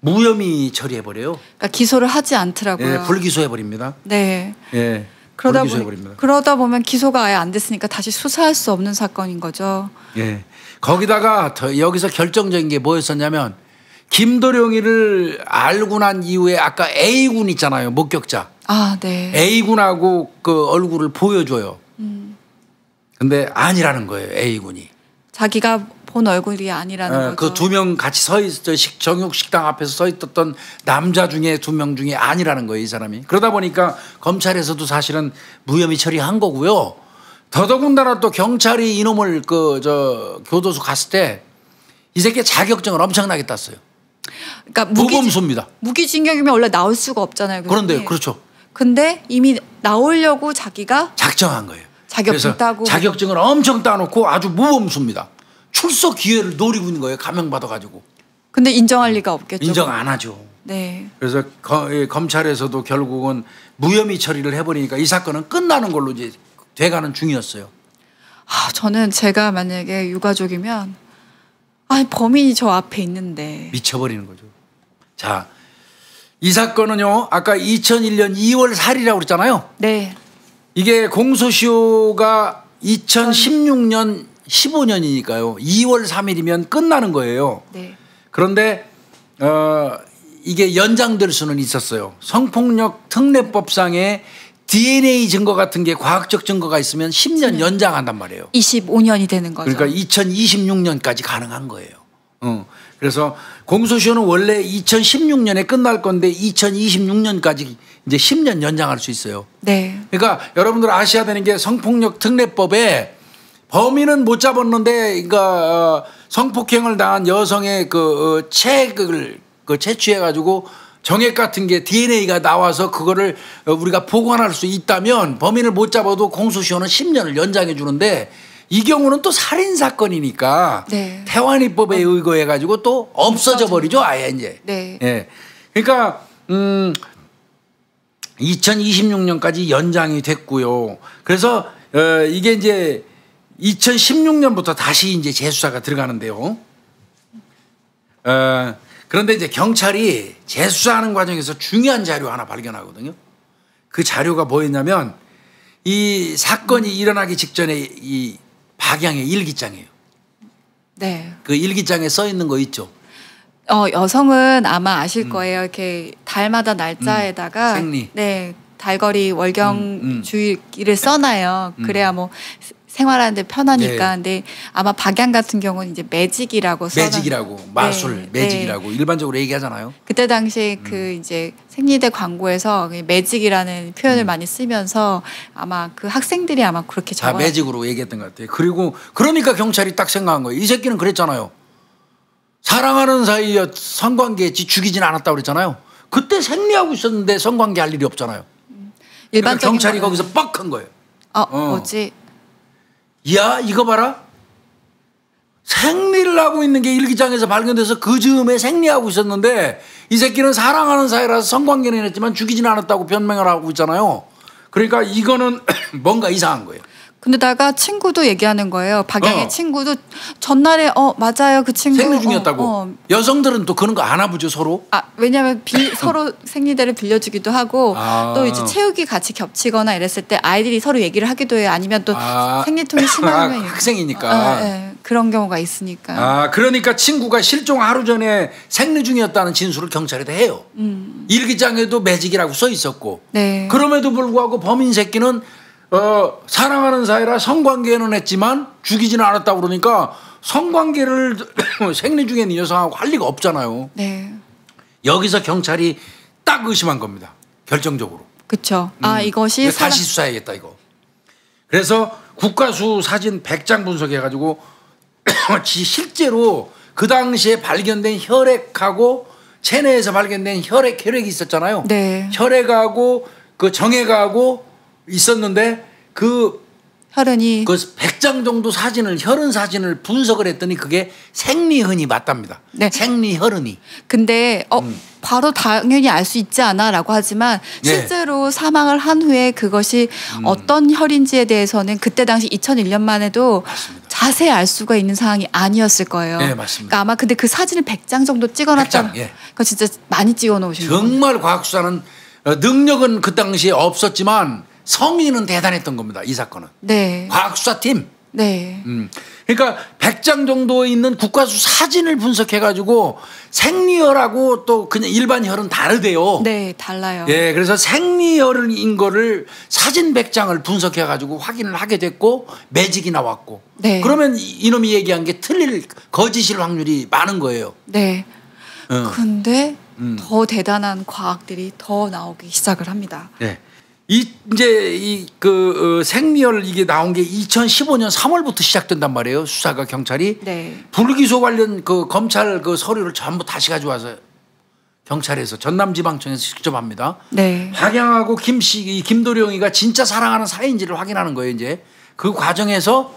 무혐의 처리해 버려요. 그러니까 기소를 하지 않더라고요. 예, 불기소해 버립니다. 네. 예. 그러다 보니 그러다 보면 기소가 아예 안 됐으니까 다시 수사할 수 없는 사건인 거죠. 예. 거기다가 여기서 결정적인 게 뭐였었냐면 김도령이를 알고 난 이후에 아까 A군 있잖아요. 목격자. 아, 네. A군하고 그 얼굴을 보여줘요. 근데 아니라는 거예요. A군이. 자기가 본 얼굴이 아니라는 네, 거죠. 그 두 명 같이 서있어죠 식, 정육 식당 앞에서 서 있었던 남자 중에 두 명 중에 아니라는 거예요. 이 사람이. 그러다 보니까 검찰에서도 사실은 무혐의 처리한 거고요. 더더군다나 또 경찰이 이놈을 그 저 교도소 갔을 때 이 새끼 자격증을 엄청나게 땄어요. 그러니까 무기, 무검소입니다. 무기징역이면 원래 나올 수가 없잖아요. 그런데 그렇죠. 근데 이미 나오려고 자기가 작정한 거예요. 자격증 따고 자격증을 엄청 따놓고 아주 무범수입니다. 출석 기회를 노리고 있는 거예요. 감형 받아가지고. 근데 인정할 리가 없겠죠. 인정 안 하죠. 네. 그래서 거, 예, 검찰에서도 결국은 무혐의 처리를 해버리니까 이 사건은 끝나는 걸로 이제 돼가는 중이었어요. 아, 저는 제가 만약에 유가족이면 아니 범인이 저 앞에 있는데 미쳐버리는 거죠. 자, 이 사건은요 아까 2001년 2월 살이라고 그랬잖아요. 네. 이게 공소시효가 2016년 15년이니까요. 2월 3일이면 끝나는 거예요. 네. 그런데 어, 이게 연장될 수는 있었어요. 성폭력 특례법상에 DNA 증거 같은 게 과학적 증거가 있으면 10년 연장한단 말이에요. 25년이 되는 거죠. 그러니까 2026년까지 가능한 거예요. 어. 그래서 공소시효는 원래 2016년에 끝날 건데 2026년까지 이제 10년 연장할 수 있어요. 네. 그러니까 여러분들 아셔야 되는 게 성폭력 특례법에 범인은 못 잡았는데 그러니까 어, 성폭행을 당한 여성의 그 책을 어, 그 채취해 가지고 정액 같은 게 DNA가 나와서 그거를 우리가 보관할 수 있다면 범인을 못 잡아도 공소시효는 10년을 연장해 주는데 이 경우는 또 살인 사건이니까 네. 태완이법에 어. 의거해 가지고 또 없어져 버리죠 아예 이제. 네. 예. 그러니까 음 2026년까지 연장이 됐고요. 그래서 어, 이게 이제 2016년부터 다시 이제 재수사가 들어가는데요. 어, 그런데 이제 경찰이 재수사하는 과정에서 중요한 자료 하나 발견하거든요. 그 자료가 뭐였냐면 이 사건이 일어나기 직전에 이 박양의 일기장이에요. 네. 그 일기장에 써 있는 거 있죠. 어 여성은 아마 아실 음. 거예요. 이렇게 달마다 날짜에다가 음, 생리. 네 달거리 월경 음, 음. 주일기를 써놔요. 그래야 뭐 생활하는데 편하니까. 네. 근데 아마 박양 같은 경우는 이제 매직이라고 써놨... 매직이라고 마술 네. 매직이라고 네. 일반적으로 얘기하잖아요. 그때 당시에 음. 그 이제 생리대 광고에서 그 매직이라는 표현을 음. 많이 쓰면서 아마 그 학생들이 아마 그렇게 적어. 다 매직으로 얘기했던 것 같아요. 그리고 그러니까 경찰이 딱 생각한 거예요. 이 새끼는 그랬잖아요. 사랑하는 사이에 성관계했지 죽이진 않았다고 그랬잖아요. 그때 생리하고 있었는데 성관계 할 일이 없잖아요. 음, 일반 그러니까 경찰이 거기서 뻑한 거예요. 어, 어, 뭐지? 야, 이거 봐라. 생리를 하고 있는 게 일기장에서 발견돼서 그 즈음에 생리하고 있었는데 이 새끼는 사랑하는 사이라서 성관계는 했지만 죽이진 않았다고 변명을 하고 있잖아요. 그러니까 이거는 뭔가 이상한 거예요. 근데다가 친구도 얘기하는 거예요. 박양의 어. 친구도 전날에 어 맞아요 그 친구 생리 중이었다고. 어, 어. 여성들은 또 그런 거안 하보죠 서로. 아 왜냐하면 비, 서로 생리대를 빌려주기도 하고 아. 또 이제 체육이 같이 겹치거나 이랬을 때 아이들이 서로 얘기를 하기도 해요. 아니면 또 아. 생리통이 아, 심하면 아, 학생이니까 아, 네. 그런 경우가 있으니까. 아 그러니까 친구가 실종 하루 전에 생리 중이었다는 진술을 경찰에다 해요. 음. 일기장에도 매직이라고 써 있었고. 네. 그럼에도 불구하고 범인 새끼는 어, 사랑하는 사이라 성관계는 했지만 죽이지는 않았다 그러니까 성관계를 생리 중에 이 여성하고 할 리가 없잖아요. 네. 여기서 경찰이 딱 의심한 겁니다. 결정적으로. 그렇죠. 음. 아 이것이 사람... 다시 수사해야겠다 이거. 그래서 국가수 사진 100장 분석해가지고 실제로 그 당시에 발견된 혈액하고 체내에서 발견된 혈액 혈액이 있었잖아요. 네. 혈액하고 그 정액하고 있었는데 그 혈흔이 그 100장 정도 사진을 혈흔 사진을 분석을 했더니 그게 생리흔이 맞답니다. 네. 생리 혈흔이. 근데 어 음. 바로 당연히 알 수 있지 않아라고 하지만 예. 실제로 네. 사망을 한 후에 그것이 음. 어떤 혈인지에 대해서는 그때 당시 2001년만 해도 맞습니다. 자세히 알 수가 있는 상황이 아니었을 거예요. 네, 맞습니다. 그러니까 아마 근데 그 사진을 100장 정도 찍어놨던 100장, 예. 그거 진짜 많이 찍어 놓으신 거예요. 정말 과학수사는 능력은 그 당시에 없었지만 성인은 대단했던 겁니다. 이 사건은. 네. 과학수사팀. 네. 음. 그러니까 100장 정도 있는 국가수 사진을 분석해 가지고 생리혈하고 또 그냥 일반 혈은 다르대요. 네, 달라요. 예, 그래서 생리혈인 거를 사진 100장을 분석해 가지고 확인을 하게 됐고 매직이 나왔고. 네. 그러면 이놈이 얘기한 게 틀릴 거짓일 확률이 많은 거예요. 네. 음. 근데 음. 더 대단한 과학들이 더 나오기 시작을 합니다. 네. 이 이제 이그 어, 생리혈 이게 나온 게 2015년 3월부터 시작된단 말이에요. 수사가 경찰이 네. 불기소 관련 그 검찰 그 서류를 전부 다시 가져와서 경찰에서 전남지방청에서 직접 합니다. 네. 박양하고 김씨 김도령이가 진짜 사랑하는 사이인지를 확인하는 거예요. 이제 그 과정에서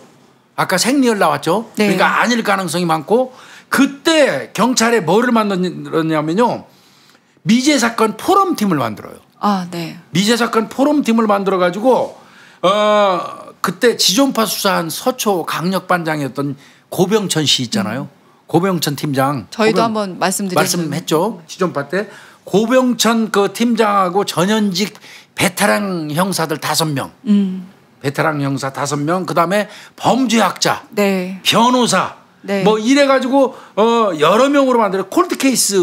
아까 생리혈 나왔죠. 네. 그러니까 아닐 가능성이 많고 그때 경찰에 뭐를 만들었냐면요 미제 사건 포럼팀을 만들어요. 아, 네. 미제 사건 포럼 팀을 만들어 가지고 어 그때 지존파 수사한 서초 강력 반장이었던 고병천 씨 있잖아요. 음. 고병천 팀장. 저희도 고병, 한번 말씀드렸 말씀했죠. 음. 지존파 때 고병천 그 팀장하고 전현직 베테랑 형사들 다섯 명. 음. 베테랑 형사 다섯 명. 그다음에 범죄학자. 네. 변호사. 네. 뭐 이래 가지고 어 여러 명으로 만들어 콜드 케이스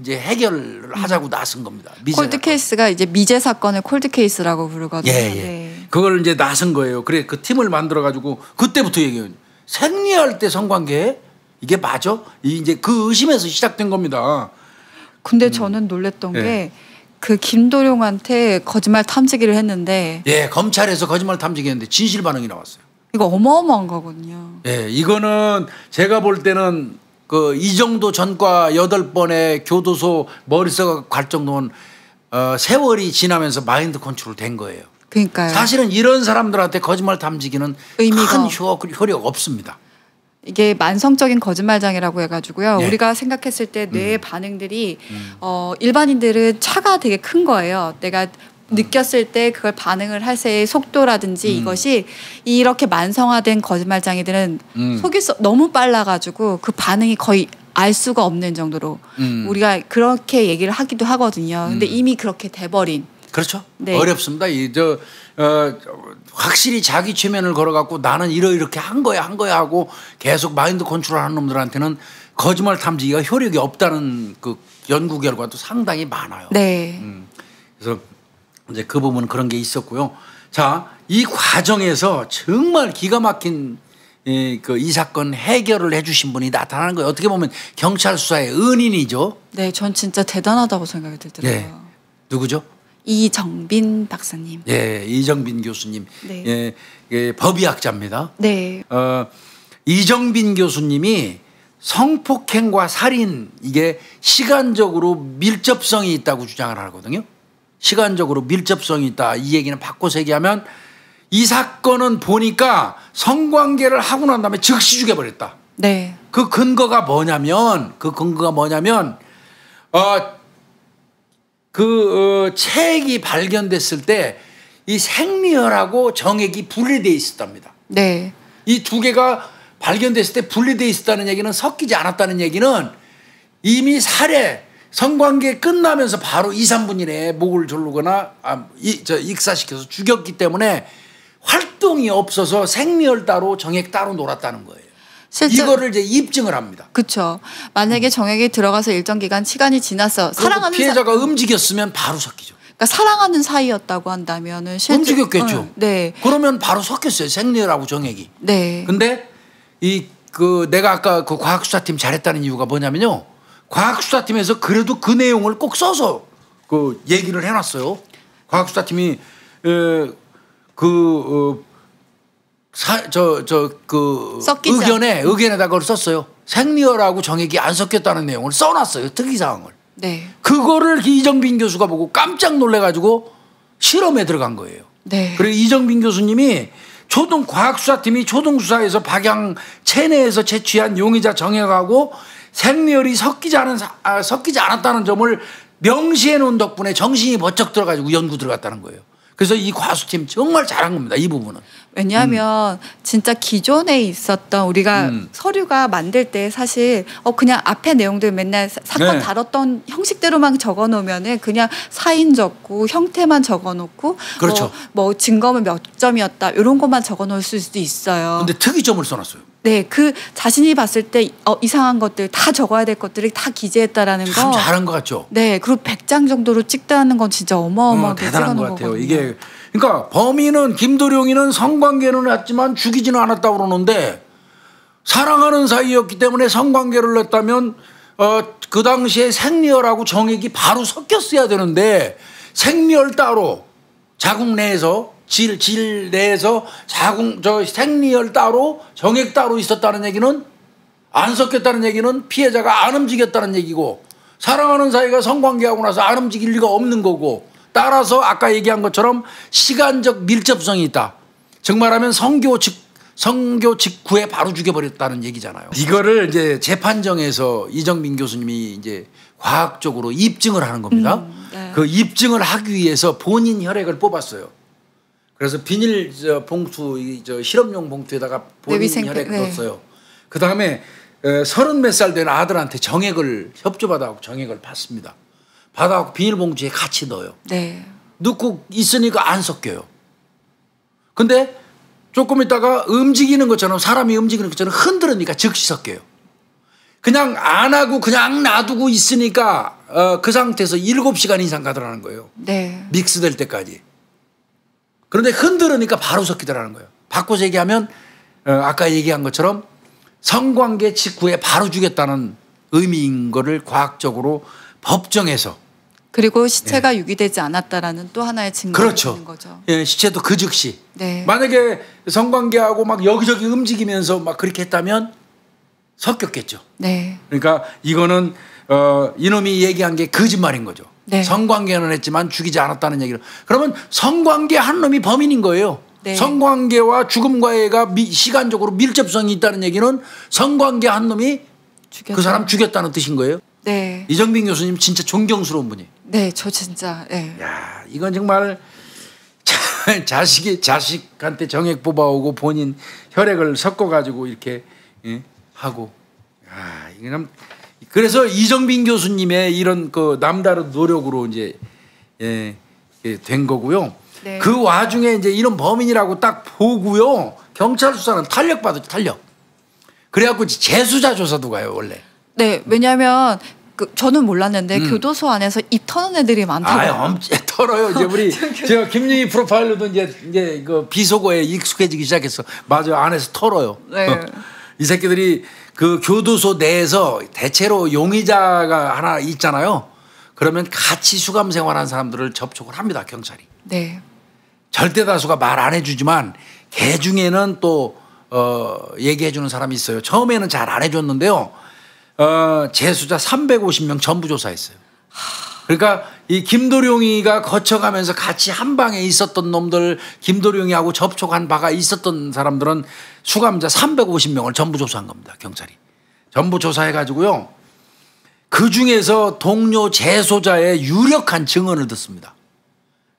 이제 해결을 하자고 나선 겁니다. 콜드 케이스가 이제 미제 사건을 콜드 케이스라고 부르거든요. 예, 예. 네. 그걸 이제 나선 거예요. 그래 그 팀을 만들어 가지고 그때부터 얘기해요. 생리할 때 성관계 이게 맞아? 이제 그 의심에서 시작된 겁니다. 근데 음. 저는 놀랬던 음. 예. 게그 김도룡한테 거짓말 탐지기를 했는데 예 검찰에서 거짓말 탐지기했는데 진실 반응이 나왔어요. 이거 어마어마한 거거든요. 예, 이거는 제가 볼 때는 그 이 정도 전과 여덟 번의 교도소 머릿속갈 정도는 어, 세월이 지나면서 마인드 컨트롤 된 거예요. 그러니까요. 사실은 이런 사람들한테 거짓말 탐지기는 큰 효, 효력 없습니다. 이게 만성적인 거짓말장애라고 해가지고요. 네. 우리가 생각했을 때 뇌의 음. 반응들이 음. 어, 일반인들은 차가 되게 큰 거예요. 내가 느꼈을 때 그걸 반응을 할 때의 속도라든지 음. 이것이 이렇게 만성화된 거짓말장애들은 음. 속이 너무 빨라가지고 그 반응이 거의 알 수가 없는 정도로 음. 우리가 그렇게 얘기를 하기도 하거든요. 근데 음. 이미 그렇게 돼버린. 그렇죠. 네. 어렵습니다. 이저 어, 확실히 자기 최면을 걸어갖고 나는 이러 이렇게 한 거야 한 거야 하고 계속 마인드 컨트롤하는 놈들한테는 거짓말 탐지기가 효력이 없다는 그 연구 결과도 상당히 많아요. 네. 음. 그래서 이제 그 부분은 그런 게 있었고요. 자, 이 과정에서 정말 기가 막힌 이, 예, 그, 이 사건 해결을 해주신 분이 나타나는 거예요. 어떻게 보면 경찰 수사의 은인이죠. 네, 전 진짜 대단하다고 생각이 들더라고요. 네. 누구죠? 이정빈 박사님. 예, 이정빈 교수님. 네. 예, 예, 법의학자입니다. 네. 어, 이정빈 교수님이 성폭행과 살인 이게 시간적으로 밀접성이 있다고 주장을 하거든요. 시간적으로 밀접성이 있다. 이 얘기는 바꿔서 얘기하면 이 사건은 보니까 성관계를 하고 난 다음에 즉시 죽여버렸다. 네. 그 근거가 뭐냐면 그 근거가 뭐냐면 어그 어, 책이 발견됐을 때 이 생리혈하고 정액이 분리돼 있었답니다. 네. 이 두 개가 발견됐을 때 분리돼 있었다는 얘기는 섞이지 않았다는 얘기는 이미 살해 성관계 끝나면서 바로 2, 3분 이내에 목을 졸르거나 아, 이, 저 익사시켜서 죽였기 때문에 활동이 없어서 생리혈 따로 정액 따로 놀았다는 거예요. 실제... 이거를 이제 입증을 합니다. 그렇죠. 만약에 정액이 들어가서 일정 기간 시간이 지났어 사랑하는 피해자가 사... 움직였으면 바로 섞이죠. 그러니까 사랑하는 사이였다고 한다면은 실제... 움직였겠죠. 응, 어, 네. 그러면 바로 섞였어요. 생리혈하고 정액이. 네. 근데 이 그 내가 아까 그 과학수사팀 잘했다는 이유가 뭐냐면요. 과학수사팀에서 그래도 그 내용을 꼭 써서 그 얘기를 해놨어요. 과학수사팀이 그저저그 어, 그 의견에 의견에다 그걸 썼어요. 생리얼하고 정액이 안 섞였다는 내용을 써놨어요. 특이사항을. 네. 그거를 이정빈 교수가 보고 깜짝 놀래가지고 실험에 들어간 거예요. 네. 그리고 이정빈 교수님이 초등 과학수사팀이 초등수사에서 박양 체내에서 채취한 용의자 정액하고 생리혈이 섞이지, 않은, 아, 섞이지 않았다는 점을 명시해 놓은 덕분에 정신이 번쩍 들어가지고 연구 들어갔다는 거예요. 그래서 이 과수팀 정말 잘한 겁니다. 이 부분은. 왜냐하면 음. 진짜 기존에 있었던 우리가 음. 서류가 만들 때 사실 어 그냥 앞에 내용들 맨날 사, 건 네. 다뤘던 형식대로만 적어놓으면은 그냥 사인 적고 형태만 적어놓고 그렇죠. 뭐, 뭐 증거물 몇 점이었다 이런 것만 적어놓을 수도 있어요. 근데 특이점을 써놨어요. 네, 그 자신이 봤을 때 어, 이상한 것들 다 적어야 될 것들을 다 기재했다라는 거. 참 잘한 것 같죠. 네, 그리고 100장 정도로 찍다는 건 진짜 어마어마하게 어, 대단한 것 같아요. 거거든요. 이게 그러니까 범인은 김도령이는 성관계는 했지만 죽이지는 않았다고 그러는데 사랑하는 사이였기 때문에 성관계를 했다면 어, 그 당시에 생리혈하고 정액이 바로 섞였어야 되는데 생리혈 따로 자궁 내에서 질, 질 내에서 자궁, 저 생리혈 따로 정액 따로 있었다는 얘기는 안 섞였다는 얘기는 피해자가 안 움직였다는 얘기고 사랑하는 사이가 성관계하고 나서 안 움직일 리가 없는 거고 따라서 아까 얘기한 것처럼 시간적 밀접성이 있다. 정말하면 성교 즉 성교 직후에 바로 죽여버렸다는 얘기잖아요. 이거를 이제 재판정에서 이정민 교수님이 이제 과학적으로 입증을 하는 겁니다. 음, 네. 그 입증을 하기 위해서 본인 혈액을 뽑았어요. 그래서 비닐 저 봉투 저 실험용 봉투에다가 본인 혈액 네. 넣었어요. 그 다음에 어, 서른 몇 살 된 아들한테 정액을 협조받아 정액을 받습니다. 받아갖고 비닐봉지에 같이 넣어요. 네. 넣고 있으니까 안 섞여요. 근데 조금 있다가 움직이는 것처럼 사람이 움직이는 것처럼 흔들으니까 즉시 섞여요. 그냥 안 하고 그냥 놔두고 있으니까 어, 그 상태에서 7시간 이상 가더라는 거예요. 네. 믹스될 때까지. 그런데 흔들으니까 바로 섞이더라는 거예요. 바꿔서 얘기하면 어, 아까 얘기한 것처럼 성관계 직후에 바로 죽겠다는 의미인 거를 과학적으로 법정에서 그리고 시체가 예. 유기되지 않았다라는 또 하나의 증거가 그렇죠. 는 거죠. 예, 시체도 그 즉시. 네. 만약에 성관계하고 막 여기저기 움직이면서 막 그렇게 했다면 섞였겠죠. 네. 그러니까 이거는 어, 이놈이 얘기한 게 거짓말인 거죠. 네. 성관계는 했지만 죽이지 않았다는 얘기를. 그러면 성관계 한 놈이 범인인 거예요. 네. 성관계와 죽음과의가 미, 시간적으로 밀접성이 있다는 얘기는 성관계 한 놈이 그 죽였다. 그 사람 죽였다는 뜻인 거예요. 네. 이정빈 교수님 진짜 존경스러운 분이. 네, 저 진짜. 네. 야, 이건 정말 자, 자식이 자식한테 정액 뽑아오고 본인 혈액을 섞어 가지고 이렇게 예, 하고. 아, 이거 그래서 이정빈 교수님의 이런 그 남다른 노력으로 이제 예, 예된 거고요. 네. 그 와중에 이제 이런 범인이라고 딱 보고요. 경찰 수사는 탄력 받았죠, 탄력. 그래갖고 재수자 조사도 가요, 원래. 네, 왜냐하면 그 저는 몰랐는데 음. 교도소 안에서 입 터는 애들이 많다고요. 아, 엄청 털어요. 이제 우리 저 김윤희 프로파일러도 이제 이제 그 비속어에 익숙해지기 시작했어. 맞아 안에서 털어요. 네. 어. 이 새끼들이 그 교도소 내에서 대체로 용의자가 하나 있잖아요. 그러면 같이 수감 생활한 사람들을 접촉을 합니다 경찰이. 네. 절대 다수가 말 안 해주지만 개 중에는 또 어, 얘기해주는 사람이 있어요. 처음에는 잘 안 해줬는데요. 어, 재수자 350명 전부 조사했어요. 그러니까 이 김도룡이가 거쳐가면서 같이 한 방에 있었던 놈들, 김도룡이하고 접촉한 바가 있었던 사람들은 수감자 350명을 전부 조사한 겁니다. 경찰이. 전부 조사해가지고요. 그 중에서 동료 재소자의 유력한 증언을 듣습니다.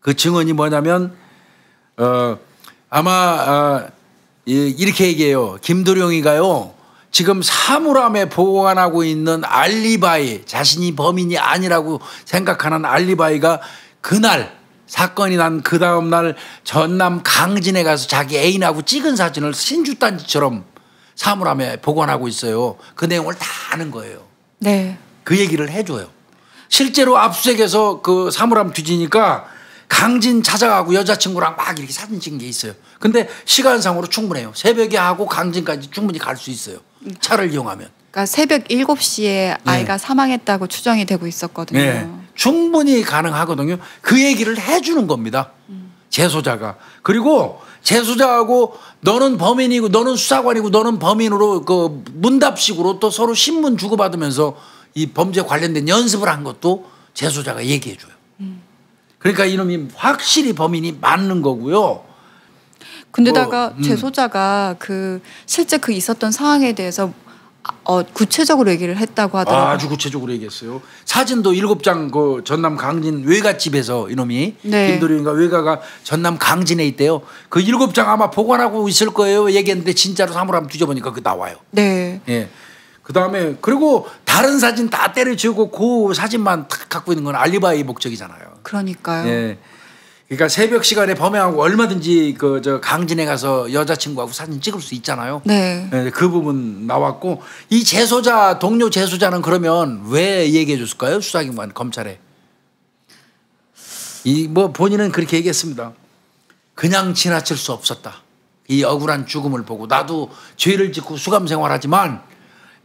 그 증언이 뭐냐면, 어, 아마, 어, 이렇게 얘기해요. 김도룡이가요. 지금 사물함에 보관하고 있는 알리바이, 자신이 범인이 아니라고 생각하는 알리바이가 그날 사건이 난 그 다음 날 전남 강진에 가서 자기 애인하고 찍은 사진을 신주단지처럼 사물함에 보관하고 있어요. 그 내용을 다 아는 거예요. 네. 그 얘기를 해줘요. 실제로 압수색에서 그 사물함 뒤지니까 강진 찾아가고 여자친구랑 막 이렇게 사진 찍은 게 있어요. 근데 시간상으로 충분해요. 새벽에 하고 강진까지 충분히 갈 수 있어요. 차를 이용하면. 그러니까 새벽 7시에 아이가 네. 사망했다고 추정이 되고 있었거든요. 네. 충분히 가능하거든요. 그 얘기를 해주는 겁니다. 재소자가. 그리고 재소자하고 너는 범인이고 너는 수사관이고 너는 범인으로 그 문답식으로 또 서로 신문 주고받으면서 이 범죄 관련된 연습을 한 것도 재소자가 얘기해줘요. 음. 그러니까 이놈이 확실히 범인이 맞는 거고요. 근데다가 뭐, 음. 제소자가 그 실제 그 있었던 상황에 대해서 어, 구체적으로 얘기를 했다고 하더라고요. 아주 구체적으로 얘기했어요. 사진도 일곱 장그 전남 강진 외가집에서 이놈이 네. 김도령과 외가가 전남 강진에 있대요. 그 일곱 장 아마 보관하고 있을 거예요. 얘기했는데 진짜로 사물함 뒤져보니까 그 나와요. 네. 예. 그 다음에 그리고 다른 사진 다 때려치우고 그 사진만 탁 갖고 있는 건 알리바이 목적이잖아요. 그러니까요. 예. 그러니까 새벽 시간에 범행하고 얼마든지 그 저 강진에 가서 여자친구하고 사진 찍을 수 있잖아요. 네. 네. 그 부분 나왔고 이 재소자 동료 재소자는 그러면 왜 얘기해 줬을까요? 수사기관 검찰에. 이 뭐 본인은 그렇게 얘기했습니다. 그냥 지나칠 수 없었다. 이 억울한 죽음을 보고 나도 죄를 짓고 수감 생활하지만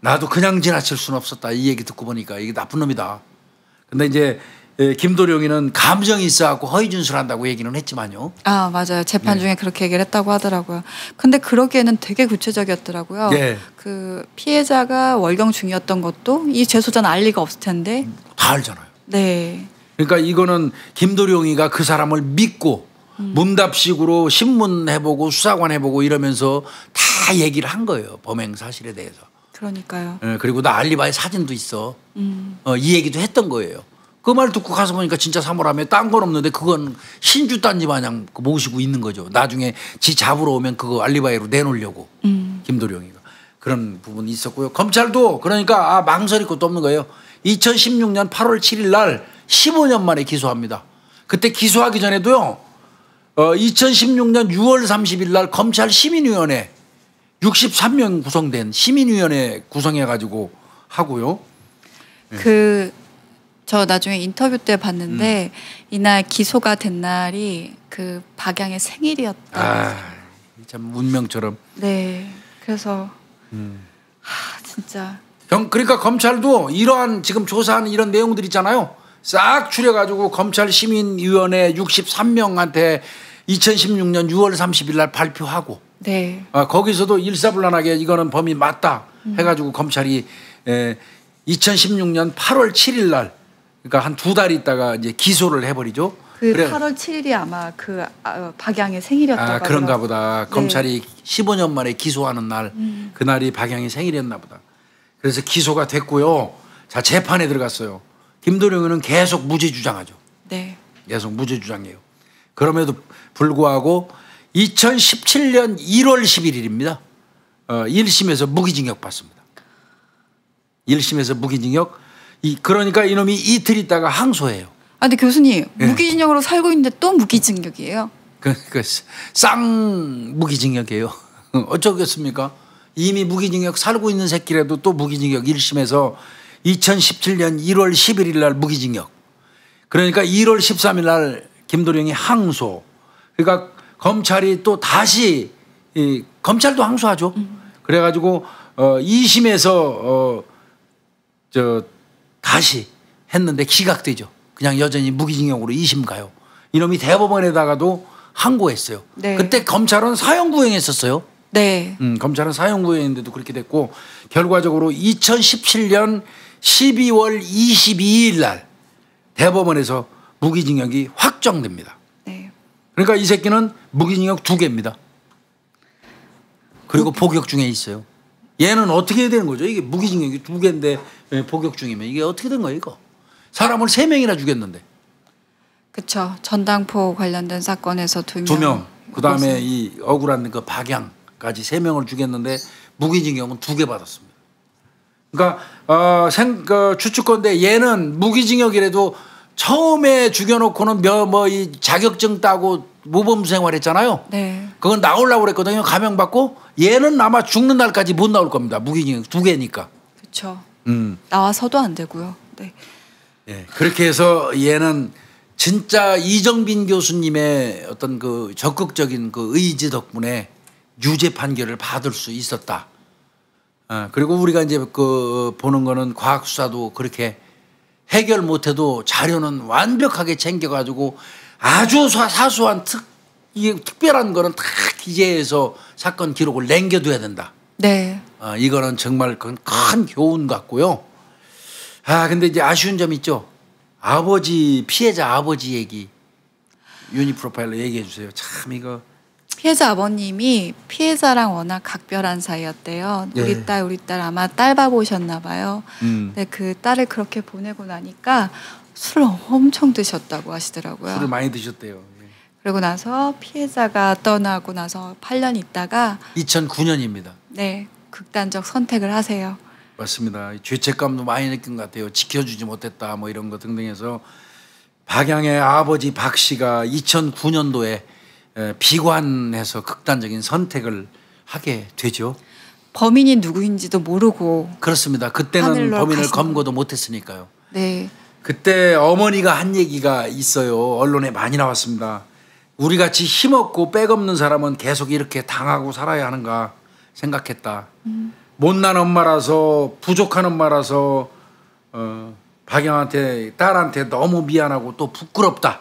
나도 그냥 지나칠 수는 없었다. 이 얘기 듣고 보니까 이게 나쁜 놈이다. 근데 이제 예, 김도령이는 감정이 있어갖고 허위진술한다고 얘기는 했지만요. 아 맞아요. 재판 네. 중에 그렇게 얘기를 했다고 하더라고요. 근데 그러기에는 되게 구체적이었더라고요. 네. 그 피해자가 월경 중이었던 것도 이 재소자는 알 리가 없을 텐데. 음, 다 알잖아요. 네. 그러니까 이거는 김도령이가 그 사람을 믿고 음. 문답식으로 신문 해보고 수사관 해보고 이러면서 다 얘기를 한 거예요. 범행 사실에 대해서. 그러니까요. 예, 그리고 나 알리바이 사진도 있어. 음. 어, 이 얘기도 했던 거예요. 그말 듣고 가서 보니까 진짜 사물함에 딴 건 없는데 그건 신주 딴 집 마냥 모시고 있는 거죠. 나중에 지 잡으러 오면 그거 알리바이로 내놓으려고 음. 김도령이가 그런 부분이 있었고요. 검찰도 그러니까 아, 망설일 것도 없는 거예요. 2016년 8월 7일 날 15년 만에 기소합니다. 그때 기소하기 전에도요. 어, 2016년 6월 30일 날 검찰 시민위원회 63명 구성된 시민위원회 구성해 가지고 하고요. 그저 나중에 인터뷰 때 봤는데 음. 이날 기소가 된 날이 그 박양의 생일이었다. 아, 참 운명처럼. 네. 그래서 음. 하, 진짜. 경, 그러니까 검찰도 이러한 지금 조사하는 이런 내용들 있잖아요. 싹추려가지고 검찰 시민위원회 63명한테 2016년 6월 30일 날 발표하고. 네. 아, 거기서도 일사불란하게 이거는 범위 맞다 음. 해가지고 검찰이 에, 2016년 8월 7일 날 그러니까 한 두 달 있다가 이제 기소를 해버리죠. 그 그래. 8월 7일이 아마 그 아, 어, 박양의 생일이었다 아, 그런가 보다. 네. 검찰이 15년 만에 기소하는 날 음. 그날이 박양의 생일이었나 보다. 그래서 기소가 됐고요. 자 재판에 들어갔어요. 김도령은 계속 무죄 주장하죠. 네. 계속 무죄 주장해요. 그럼에도 불구하고 2017년 1월 11일입니다. 어, 1심에서 무기징역 받습니다. 1심에서 무기징역 이 그러니까 이놈이 이틀 있다가 항소해요. 아 근데 교수님 예. 무기징역으로 살고 있는데 또 무기징역이에요? 그러니까 쌍 무기징역이에요. 어쩌겠습니까? 이미 무기징역 살고 있는 새끼라도 또 무기징역 1심에서 2017년 1월 11일 날 무기징역. 그러니까 1월 13일 날 김도령이 항소. 그러니까 검찰이 또 다시 이 검찰도 항소하죠. 음. 그래가지고 어 2심에서 어저 다시 했는데 기각되죠. 그냥 여전히 무기징역으로 2심 가요. 이놈이 대법원에다가도 항고했어요. 네. 그때 검찰은 사형구형했었어요. 네. 음, 검찰은 사형구형인데도 그렇게 됐고 결과적으로 2017년 12월 22일 날 대법원에서 무기징역이 확정됩니다. 네. 그러니까 이 새끼는 무기징역 두 개입니다. 그리고 그 복역 중에 있어요. 얘는 어떻게 해야 되는 거죠? 이게 무기징역이 두 개인데 예, 복역 중이면 이게 어떻게 된 거예요, 이거? 사람을 세 명이나 죽였는데. 그렇죠. 전당포 관련된 사건에서 두 명. 두 명. 그다음에 이 억울한 그 박양까지 세 명을 죽였는데 무기징역은 두 개 받았습니다. 그러니까 어, 생, 그 추측건데 얘는 무기징역이라도 처음에 죽여놓고는 뭐이 자격증 따고 모범 생활했잖아요. 네. 그건 나올라고 그랬거든요. 감형받고 얘는 아마 죽는 날까지 못 나올 겁니다. 무기징역 두 개니까. 그렇죠. 음. 나와서도 안 되고요. 네. 예, 그렇게 해서 얘는 진짜 이정빈 교수님의 어떤 그 적극적인 그 의지 덕분에 유죄 판결을 받을 수 있었다. 아, 그리고 우리가 이제 그 보는 거는 과학 수사도 그렇게 해결 못해도 자료는 완벽하게 챙겨가지고 아주 사소한 특, 특별한 거는 다 기재해서 사건 기록을 남겨둬야 된다. 네. 아, 이거는 정말 그건 큰 교훈 같고요. 아 근데 이제 아쉬운 점 있죠. 아버지 피해자 아버지 얘기 유니 프로파일러 얘기해 주세요. 참 이거 피해자 아버님이 피해자랑 워낙 각별한 사이였대요. 예. 우리 네. 딸 우리 딸 아마 딸바보 셨나 봐요. 음. 근데 그 딸을 그렇게 보내고 나니까 술을 엄청 드셨다고 하시더라고요. 술을 많이 드셨대요. 그리고 나서 피해자가 떠나고 나서 8년 있다가 2009년입니다. 네, 극단적 선택을 하세요. 맞습니다. 죄책감도 많이 느낀 것 같아요. 지켜주지 못했다 뭐 이런 거 등등해서 박양의 아버지 박 씨가 2009년도에 비관해서 극단적인 선택을 하게 되죠. 범인이 누구인지도 모르고 그렇습니다. 그때는 범인을 검거도 못했으니까요. 네. 그때 어머니가 한 얘기가 있어요. 언론에 많이 나왔습니다. 우리 같이 힘없고 백없는 사람은 계속 이렇게 당하고 살아야 하는가 생각했다. 음. 못난 엄마라서 부족한 엄마라서 어, 박영한테 딸한테 너무 미안하고 또 부끄럽다.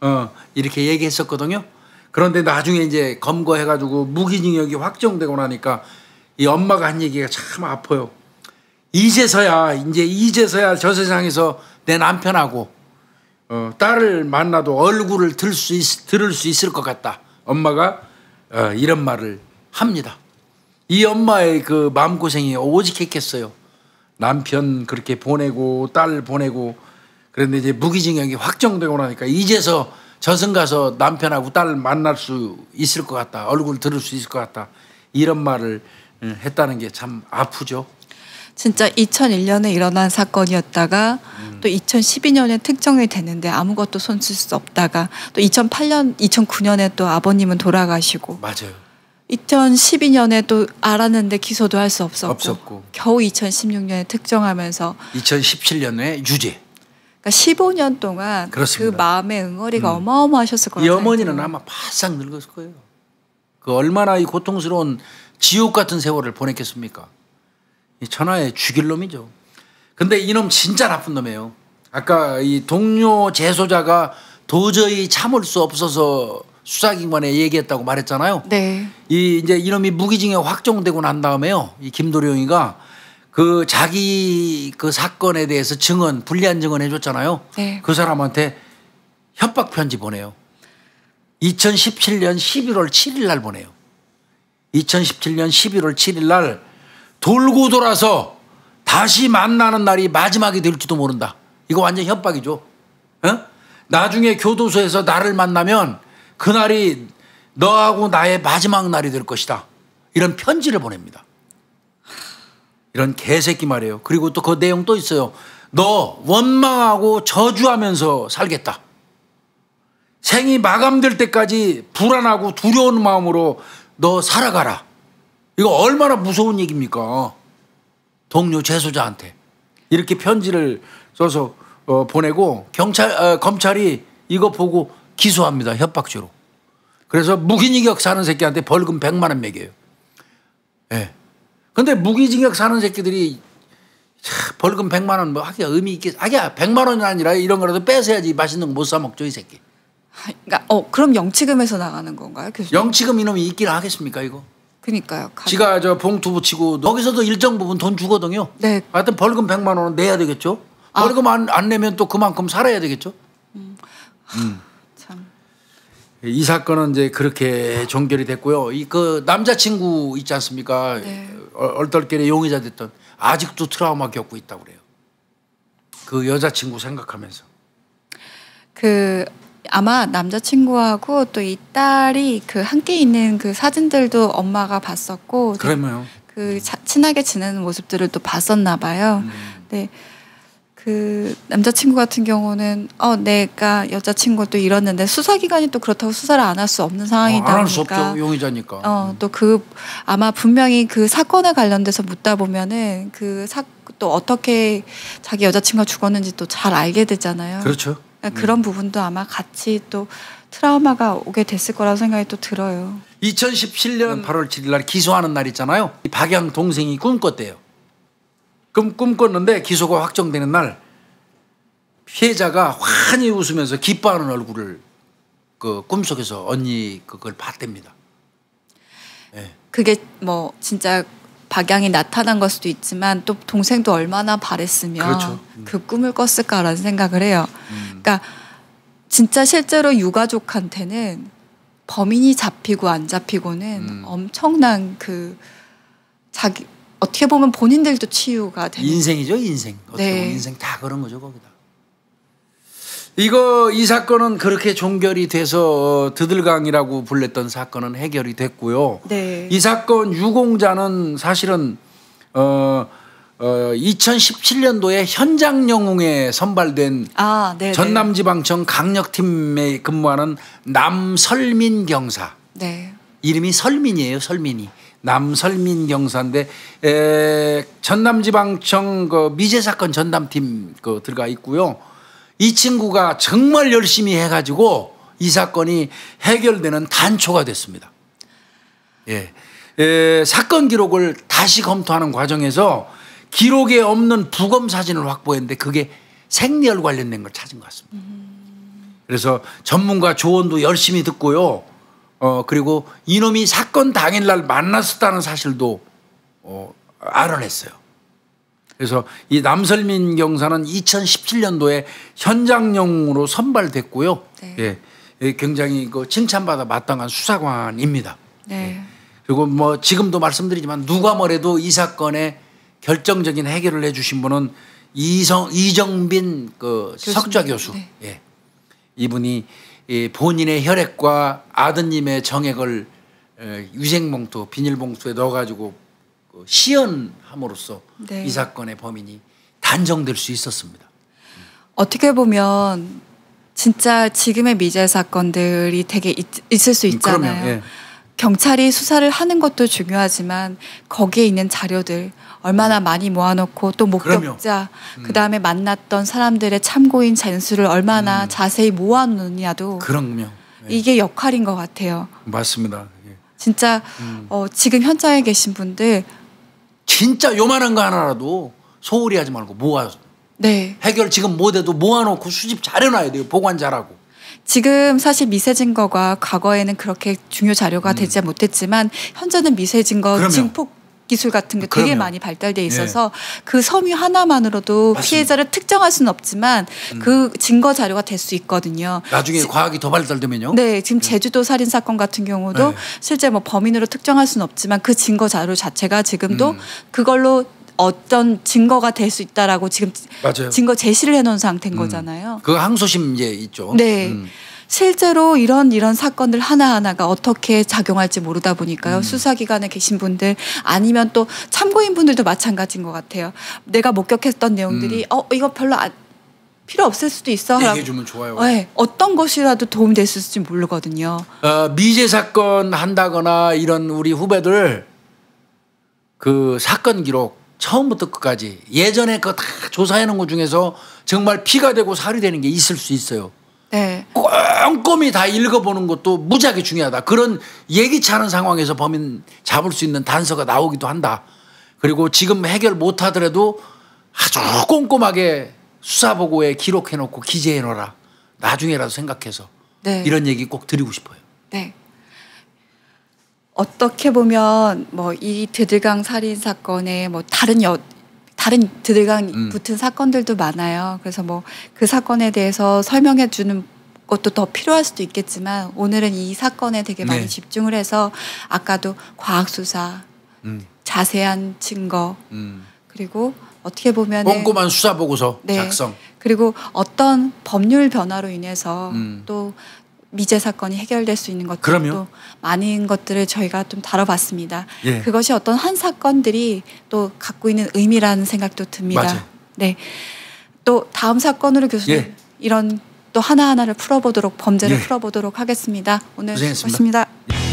어, 이렇게 얘기했었거든요. 그런데 나중에 이제 검거해가지고 무기징역이 확정되고 나니까 이 엄마가 한 얘기가 참 아파요. 이제서야 이제 이제서야 저 세상에서 내 남편하고 어, 딸을 만나도 얼굴을 들수 있, 들을 수 있을 것 같다. 엄마가 어, 이런 말을 합니다. 이 엄마의 그 마음고생이 오직했겠어요. 남편 그렇게 보내고 딸 보내고 그런데 이제 무기징역이 확정되고 나니까 이제서 저승 가서 남편하고 딸 만날 수 있을 것 같다. 얼굴 들을 수 있을 것 같다. 이런 말을 음, 했다는 게 참 아프죠. 진짜 2001년에 일어난 사건이었다가 음. 또 2012년에 특정이 되는데 아무것도 손쓸 수 없다가 또 2008년, 2009년에 또 아버님은 돌아가시고 맞아요. 2012년에 또 알았는데 기소도 할 수 없었고, 없었고 겨우 2016년에 특정하면서 2017년에 유죄. 그러니까 15년 동안 그 그렇습니다. 그 마음의 응어리가 음. 어마어마하셨을 거예요. 이 어머니는 아마 바싹 늙었을 거예요. 그 얼마나 이 고통스러운 지옥 같은 세월을 보냈겠습니까? 천하의 죽일 놈이죠. 근데 이놈 진짜 나쁜 놈이에요. 아까 이 동료 재소자가 도저히 참을 수 없어서 수사기관에 얘기했다고 말했잖아요. 네. 이 이제 이놈이 무기징역 확정되고 난 다음에요. 이 김도령이가 그 자기 그 사건에 대해서 증언 불리한 증언 해줬잖아요. 네. 그 사람한테 협박 편지 보내요. 2017년 11월 7일 날 보내요. 2017년 11월 7일 날 돌고 돌아서 다시 만나는 날이 마지막이 될지도 모른다. 이거 완전 협박이죠. 어? 나중에 교도소에서 나를 만나면 그날이 너하고 나의 마지막 날이 될 것이다. 이런 편지를 보냅니다. 이런 개새끼 말이에요. 그리고 또 그 내용 또 있어요. 너 원망하고 저주하면서 살겠다. 생이 마감될 때까지 불안하고 두려운 마음으로 너 살아가라. 이거 얼마나 무서운 얘기입니까? 동료 재소자한테 이렇게 편지를 써서 어, 보내고 경찰 어, 검찰이 이거 보고 기소합니다 협박죄로. 그래서 무기징역 사는 새끼한테 벌금 100만 원 매겨요. 예. 네. 근데 무기징역 사는 새끼들이 차, 벌금 100만 원 뭐 하기야 의미 있게 하기야 100만 원이 아니라 이런 거라도 뺏어야지 맛있는 거 못 사 먹죠 이 새끼. 아, 그러니까 어 그럼 영치금에서 나가는 건가요 교수님? 영치금 이놈이 있기는 하겠습니까 이거? 그니까요. 지가 저 봉투 붙이고 거기서도 일정 부분 돈 주거든요. 네. 하여튼 벌금 100만 원은 내야 되겠죠. 아. 벌금 안, 안 내면 또 그만큼 살아야 되겠죠. 음. 음. 참. 이 사건은 이제 그렇게 종결이 됐고요. 이 그 남자친구 있지 않습니까? 네. 얼떨결에 용의자 됐던 아직도 트라우마 겪고 있다고 그래요. 그 여자친구 생각하면서. 그 아마 남자친구하고 또 이 딸이 그 함께 있는 그 사진들도 엄마가 봤었고 그러면요. 그 자, 친하게 지내는 모습들을 또 봤었나 봐요. 음. 네. 그 남자친구 같은 경우는 어 내가 여자친구 또 잃었는데 수사기관이 또 그렇다고 수사를 안 할 수 없는 상황이다 어, 안할 수 없죠 용의자니까 어또 음. 그 아마 분명히 그 사건에 관련돼서 묻다 보면은 그사 또 어떻게 자기 여자친구가 죽었는지 또 잘 알게 되잖아요 그렇죠 네. 그런 음. 부분도 아마 같이 또 트라우마가 오게 됐을 거라고 생각이 또 들어요. 2017년 8월 7일 날 기소하는 날 있잖아요. 박양 동생이 꿈꿨대요. 그럼 꿈꿨는데 기소가 확정되는 날 피해자가 환히 웃으면서 기뻐하는 얼굴을 그 꿈속에서 언니 그걸 봤답니다. 네. 그게 뭐 진짜 박양이 나타난 걸 수도 있지만 또 동생도 얼마나 바랬으면 그렇죠. 음. 그 꿈을 꿨을까라는 생각을 해요. 음. 그러니까 진짜 실제로 유가족한테는 범인이 잡히고 안 잡히고는 음. 엄청난 그 자기 어떻게 보면 본인들도 치유가 되는 인생이죠 인생 어떻게 네. 보면 인생 다 그런 거죠 거기다 이거 이 사건은 그렇게 종결이 돼서 어, 드들강이라고 불렸던 사건은 해결이 됐고요. 네. 이 사건 유공자는 사실은 어, 어 2017년도에 현장 영웅에 선발된 아, 네, 네. 전남지방청 강력팀에 근무하는 남설민 경사. 네. 이름이 설민이에요, 설민이. 남설민 경사인데 에, 전남지방청 그 미제 사건 전담팀 그 들어가 있고요. 이 친구가 정말 열심히 해가지고 이 사건이 해결되는 단초가 됐습니다. 예. 에, 사건 기록을 다시 검토하는 과정에서 기록에 없는 부검 사진을 확보했는데 그게 생리혈 관련된 걸 찾은 것 같습니다. 그래서 전문가 조언도 열심히 듣고요. 어, 그리고 이놈이 사건 당일날 만났었다는 사실도 어, 알아냈어요. 그래서 이 남설민 경사는 2017년도에 현장용으로 선발됐고요. 네. 예, 예, 굉장히 그 칭찬받아 마땅한 수사관입니다. 네. 예. 그리고 뭐 지금도 말씀드리지만 누가 뭐래도 이 사건에 결정적인 해결을 해주신 분은 이성 이정빈 그 교수님. 석좌 교수. 네. 예. 이분이 이 본인의 혈액과 아드님의 정액을 위생봉투 비닐봉투에 넣어가지고 그 시연함으로써 네. 이 사건의 범인이 단정될 수 있었습니다. 어떻게 보면 진짜 지금의 미제 사건들이 되게 있, 을수 음, 있잖아요. 그러면, 예. 경찰이 수사를 하는 것도 중요하지만 거기에 있는 자료들 얼마나 많이 모아놓고 또 목격자 그 음. 다음에 만났던 사람들의 참고인 잔수를 얼마나 음. 자세히 모아놓느냐도 그럼요. 예. 이게 역할인 것 같아요. 맞습니다. 예. 진짜 음. 어, 지금 현장에 계신 분들 진짜 요만한 거 하나라도 소홀히 하지 말고 모아서 네. 해결 지금 못해도 뭐 모아놓고 수집 잘해놔야 돼요. 보관 잘하고. 지금 사실 미세 증거가 과거에는 그렇게 중요 자료가 음. 되지 못했지만 현재는 미세 증거 증폭 기술 같은 게 되게 그럼요. 많이 발달돼 예. 있어서 예. 그 섬유 하나만으로도 맞습니다. 피해자를 특정할 수는 없지만 음. 그 증거 자료가 될 수 있거든요. 나중에 지, 과학이 더 발달되면요? 네, 지금 음. 제주도 살인 사건 같은 경우도 네. 실제 뭐 범인으로 특정할 수는 없지만 그 증거 자료 자체가 지금도 음. 그걸로 어떤 증거가 될 수 있다라고 지금 맞아요. 증거 제시를 해놓은 상태인 음. 거잖아요. 그 항소심 이제 있죠. 네. 음. 실제로 이런 이런 사건들 하나하나가 어떻게 작용할지 모르다 보니까요. 음. 수사기관에 계신 분들 아니면 또 참고인분들도 마찬가지인 것 같아요. 내가 목격했던 내용들이 음. 어 이거 별로 안 필요 없을 수도 있어. 얘기해 주면 좋아요. 네, 어떤 것이라도 도움이 될수 있을지 모르거든요. 어, 미제 사건 한다거나 이런 우리 후배들 그 사건 기록 처음부터 끝까지 예전에 그 다 조사해 놓은 것 중에서 정말 피가 되고 살이 되는 게 있을 수 있어요. 네. 꼼꼼히 다 읽어보는 것도 무지하게 중요하다. 그런 얘기치 않은 상황에서 범인 잡을 수 있는 단서가 나오기도 한다. 그리고 지금 해결 못 하더라도 아주 꼼꼼하게 수사보고에 기록해놓고 기재해놓라. 아 나중에라도 생각해서. 네. 이런 얘기 꼭 드리고 싶어요. 네. 어떻게 보면 뭐 이 드드강 살인 사건의 뭐 다른 여, 다른 드들강 음. 붙은 사건들도 많아요. 그래서 뭐 그 사건에 대해서 설명해 주는 것도 더 필요할 수도 있겠지만 오늘은 이 사건에 되게 많이 네. 집중을 해서 아까도 과학 수사, 음. 자세한 증거, 음. 그리고 어떻게 보면 꼼꼼한 수사 보고서 네. 작성 그리고 어떤 법률 변화로 인해서 음. 또 미제 사건이 해결될 수 있는 것들도 그럼요. 많은 것들을 저희가 좀 다뤄봤습니다. 예. 그것이 어떤 한 사건들이 또 갖고 있는 의미라는 생각도 듭니다. 맞아. 네. 또 다음 사건으로 교수님 예. 이런 또 하나하나를 풀어보도록 범죄를 예. 풀어보도록 하겠습니다. 오늘 고생했습니다. 고하습니다 예.